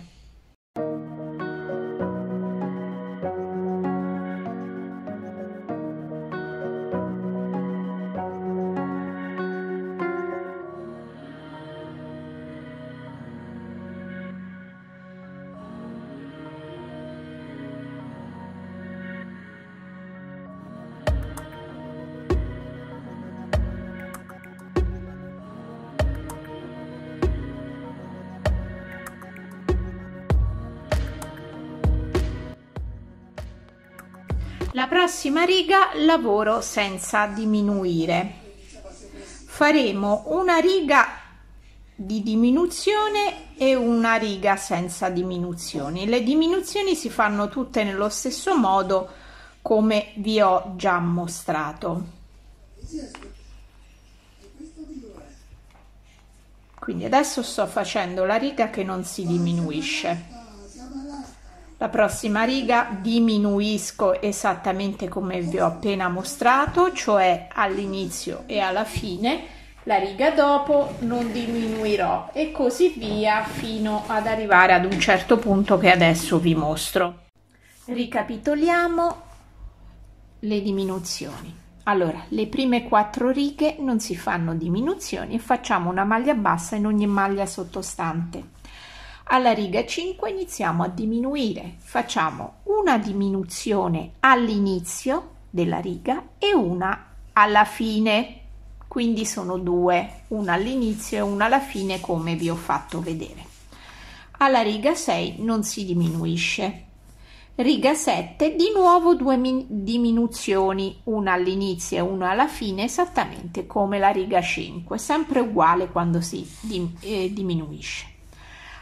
prossima riga lavoro senza diminuire faremo una riga di diminuzione e una riga senza diminuzioni le diminuzioni si fanno tutte nello stesso modo come vi ho già mostrato quindi adesso sto facendo la riga che non si diminuisce la prossima riga diminuisco esattamente come vi ho appena mostrato, cioè all'inizio e alla fine, la riga dopo non diminuirò e così via fino ad arrivare ad un certo punto che adesso vi mostro. Ricapitoliamo le diminuzioni. Allora, le prime quattro righe non si fanno diminuzioni e facciamo una maglia bassa in ogni maglia sottostante alla riga 5 iniziamo a diminuire facciamo una diminuzione all'inizio della riga e una alla fine quindi sono due una all'inizio e una alla fine come vi ho fatto vedere alla riga 6 non si diminuisce riga 7 di nuovo due diminuzioni una all'inizio e una alla fine esattamente come la riga 5 sempre uguale quando si dim eh, diminuisce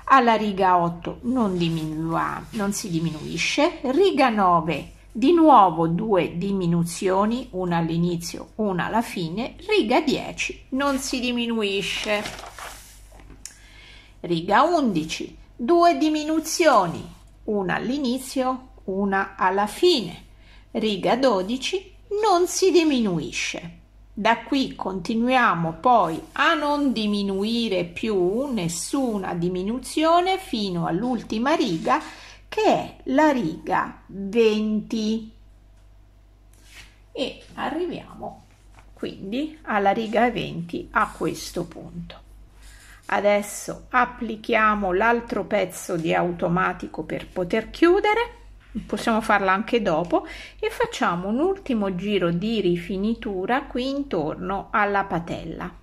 alla riga 8 non, diminua, non si diminuisce, riga 9 di nuovo due diminuzioni, una all'inizio, una alla fine, riga 10 non si diminuisce, riga 11 due diminuzioni, una all'inizio, una alla fine, riga 12 non si diminuisce. Da qui continuiamo poi a non diminuire più nessuna diminuzione fino all'ultima riga che è la riga 20 e arriviamo quindi alla riga 20 a questo punto. Adesso applichiamo l'altro pezzo di automatico per poter chiudere possiamo farla anche dopo e facciamo un ultimo giro di rifinitura qui intorno alla patella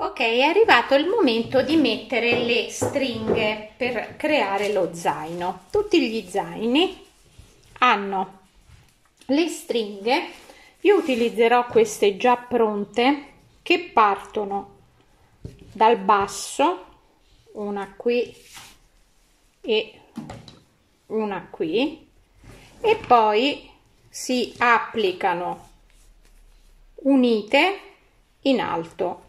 ok è arrivato il momento di mettere le stringhe per creare lo zaino tutti gli zaini hanno le stringhe io utilizzerò queste già pronte che partono dal basso una qui e una qui e poi si applicano unite in alto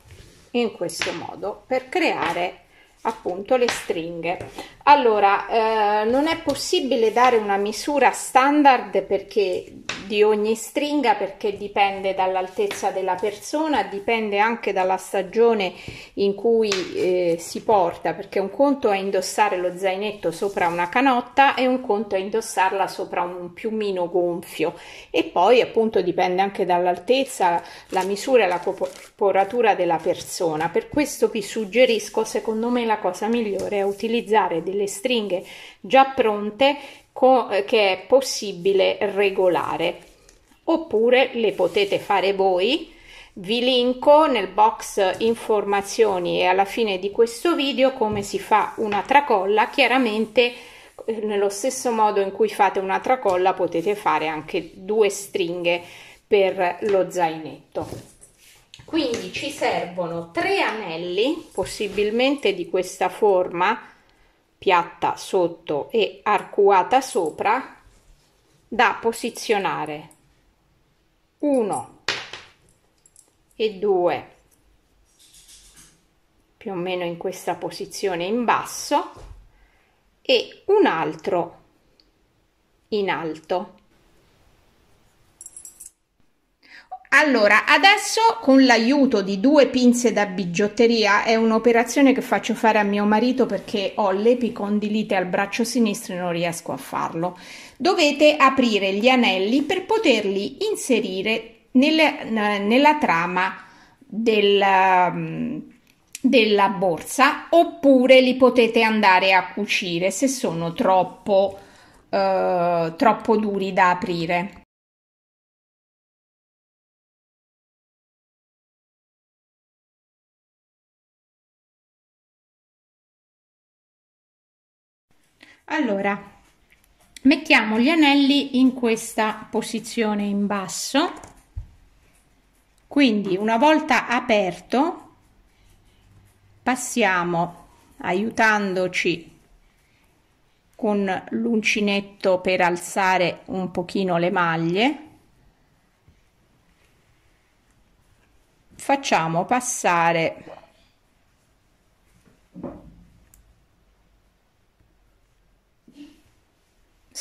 in questo modo per creare appunto le stringhe allora eh, non è possibile dare una misura standard perché di ogni stringa perché dipende dall'altezza della persona, dipende anche dalla stagione in cui eh, si porta, perché un conto è indossare lo zainetto sopra una canotta e un conto è indossarla sopra un piumino gonfio e poi appunto dipende anche dall'altezza, la misura e la corporatura della persona. Per questo vi suggerisco, secondo me la cosa migliore è utilizzare delle stringhe già pronte eh, che è possibile regolare. Oppure le potete fare voi. Vi linko nel box informazioni e alla fine di questo video come si fa una tracolla. Chiaramente eh, nello stesso modo in cui fate una tracolla potete fare anche due stringhe per lo zainetto quindi ci servono tre anelli possibilmente di questa forma piatta sotto e arcuata sopra da posizionare 1 e 2 più o meno in questa posizione in basso e un altro in alto Allora, adesso con l'aiuto di due pinze da bigiotteria è un'operazione che faccio fare a mio marito perché ho l'epicondilite al braccio sinistro e non riesco a farlo. Dovete aprire gli anelli per poterli inserire nel, eh, nella trama del, mm, della borsa oppure li potete andare a cucire se sono troppo, eh, troppo duri da aprire. allora mettiamo gli anelli in questa posizione in basso quindi una volta aperto passiamo aiutandoci con l'uncinetto per alzare un pochino le maglie facciamo passare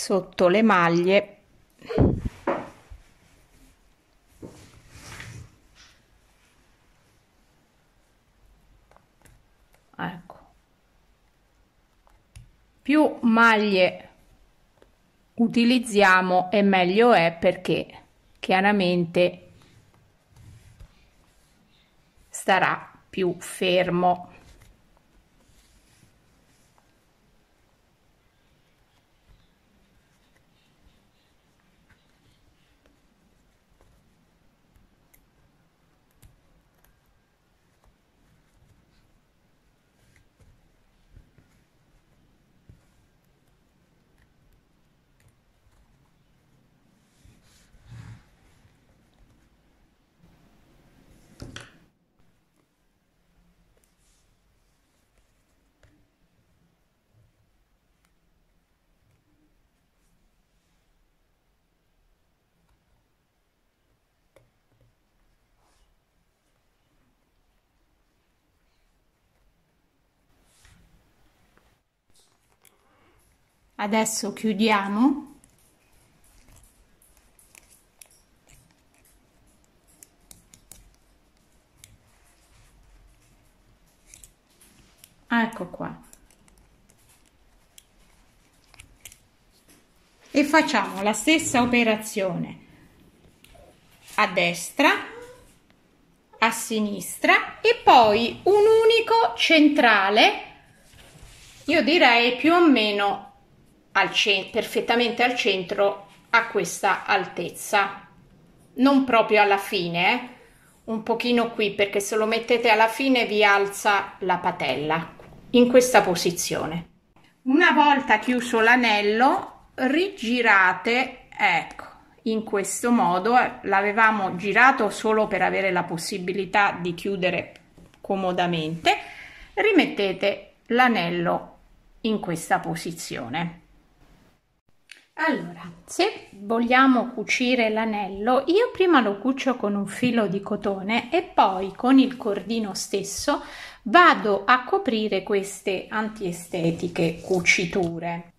sotto le maglie ecco più maglie utilizziamo e meglio è perché chiaramente starà più fermo adesso chiudiamo ecco qua e facciamo la stessa operazione a destra a sinistra e poi un unico centrale io direi più o meno al ce- perfettamente al centro a questa altezza. Non proprio alla fine, eh? un pochino qui perché se lo mettete alla fine vi alza la patella in questa posizione. Una volta chiuso l'anello rigirate, ecco, in questo modo eh, l'avevamo girato solo per avere la possibilità di chiudere comodamente, rimettete l'anello in questa posizione. Allora, se vogliamo cucire l'anello, io prima lo cucio con un filo di cotone e poi con il cordino stesso vado a coprire queste antiestetiche cuciture.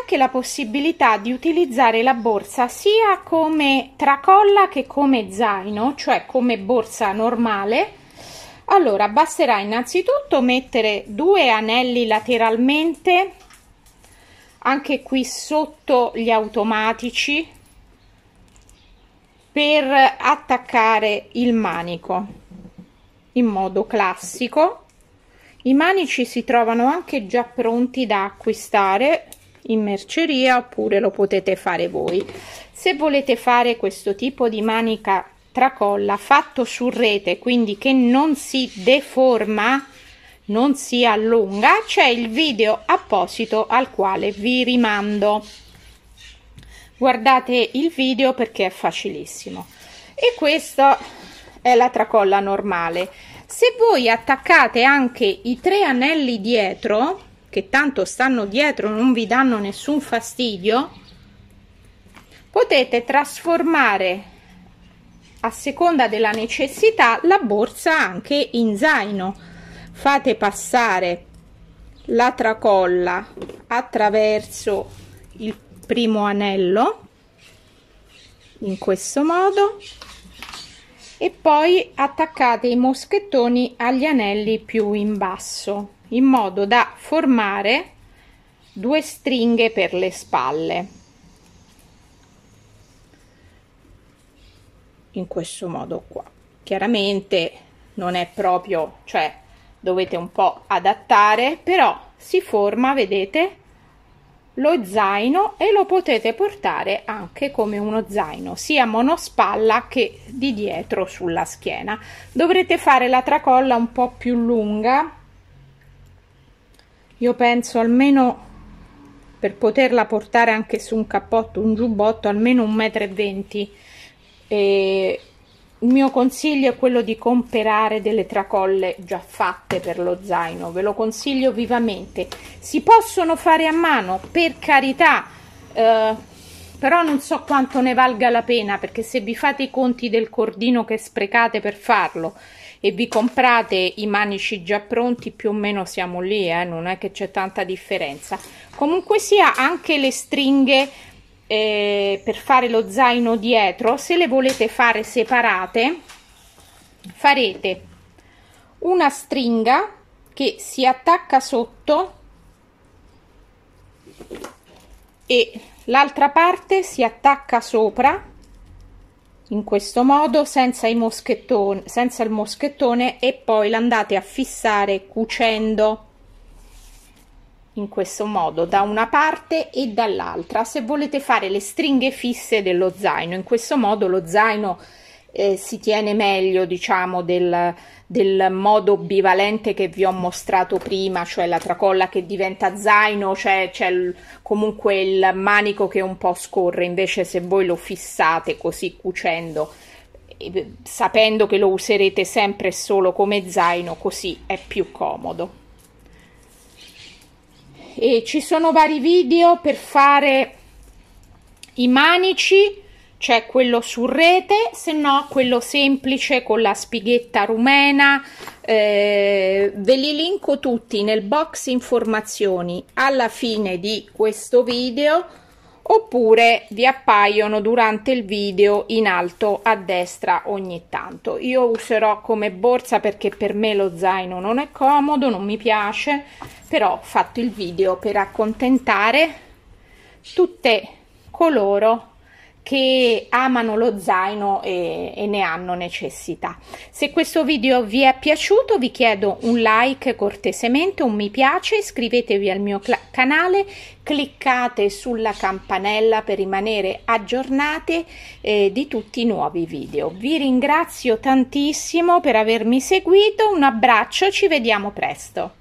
anche la possibilità di utilizzare la borsa sia come tracolla che come zaino, cioè come borsa normale. Allora, basterà innanzitutto mettere due anelli lateralmente, anche qui sotto gli automatici, per attaccare il manico in modo classico. I manici si trovano anche già pronti da acquistare in merceria oppure lo potete fare voi se volete fare questo tipo di manica tracolla fatto su rete quindi che non si deforma non si allunga c'è il video apposito al quale vi rimando guardate il video perché è facilissimo e questa è la tracolla normale se voi attaccate anche i tre anelli dietro che tanto stanno dietro, non vi danno nessun fastidio, potete trasformare a seconda della necessità la borsa anche in zaino. Fate passare la tracolla attraverso il primo anello in questo modo e poi attaccate i moschettoni agli anelli più in basso in modo da formare due stringhe per le spalle in questo modo qua chiaramente non è proprio cioè dovete un po adattare però si forma vedete lo zaino e lo potete portare anche come uno zaino sia monospalla che di dietro sulla schiena dovrete fare la tracolla un po più lunga io penso almeno per poterla portare anche su un cappotto un giubbotto almeno un metro e venti il mio consiglio è quello di comprare delle tracolle già fatte per lo zaino ve lo consiglio vivamente si possono fare a mano per carità eh, però non so quanto ne valga la pena perché se vi fate i conti del cordino che sprecate per farlo e vi comprate i manici già pronti più o meno siamo lì eh? non è che c'è tanta differenza comunque sia anche le stringhe eh, per fare lo zaino dietro se le volete fare separate farete una stringa che si attacca sotto e l'altra parte si attacca sopra in questo modo senza, senza il moschettone e poi l'andate a fissare cucendo in questo modo da una parte e dall'altra se volete fare le stringhe fisse dello zaino in questo modo lo zaino eh, si tiene meglio diciamo del, del, modo bivalente che vi ho mostrato prima, cioè la tracolla che diventa zaino, cioè c'è il, comunque il manico che un po' scorre, invece se voi lo fissate così cucendo eh, sapendo che lo userete sempre e solo come zaino, così è più comodo. E ci sono vari video per fare i manici c'è quello su rete, se no quello semplice con la spighetta rumena. Eh, ve li linko tutti nel box informazioni alla fine di questo video oppure vi appaiono durante il video in alto a destra ogni tanto. Io userò come borsa perché per me lo zaino non è comodo, non mi piace, però ho fatto il video per accontentare tutte coloro che amano lo zaino e, e, ne hanno necessità. Se questo video vi è piaciuto vi chiedo un like cortesemente, un mi piace, iscrivetevi al mio cl- canale, cliccate sulla campanella per rimanere aggiornate eh, di tutti i nuovi video. Vi ringrazio tantissimo per avermi seguito, un abbraccio, ci vediamo presto.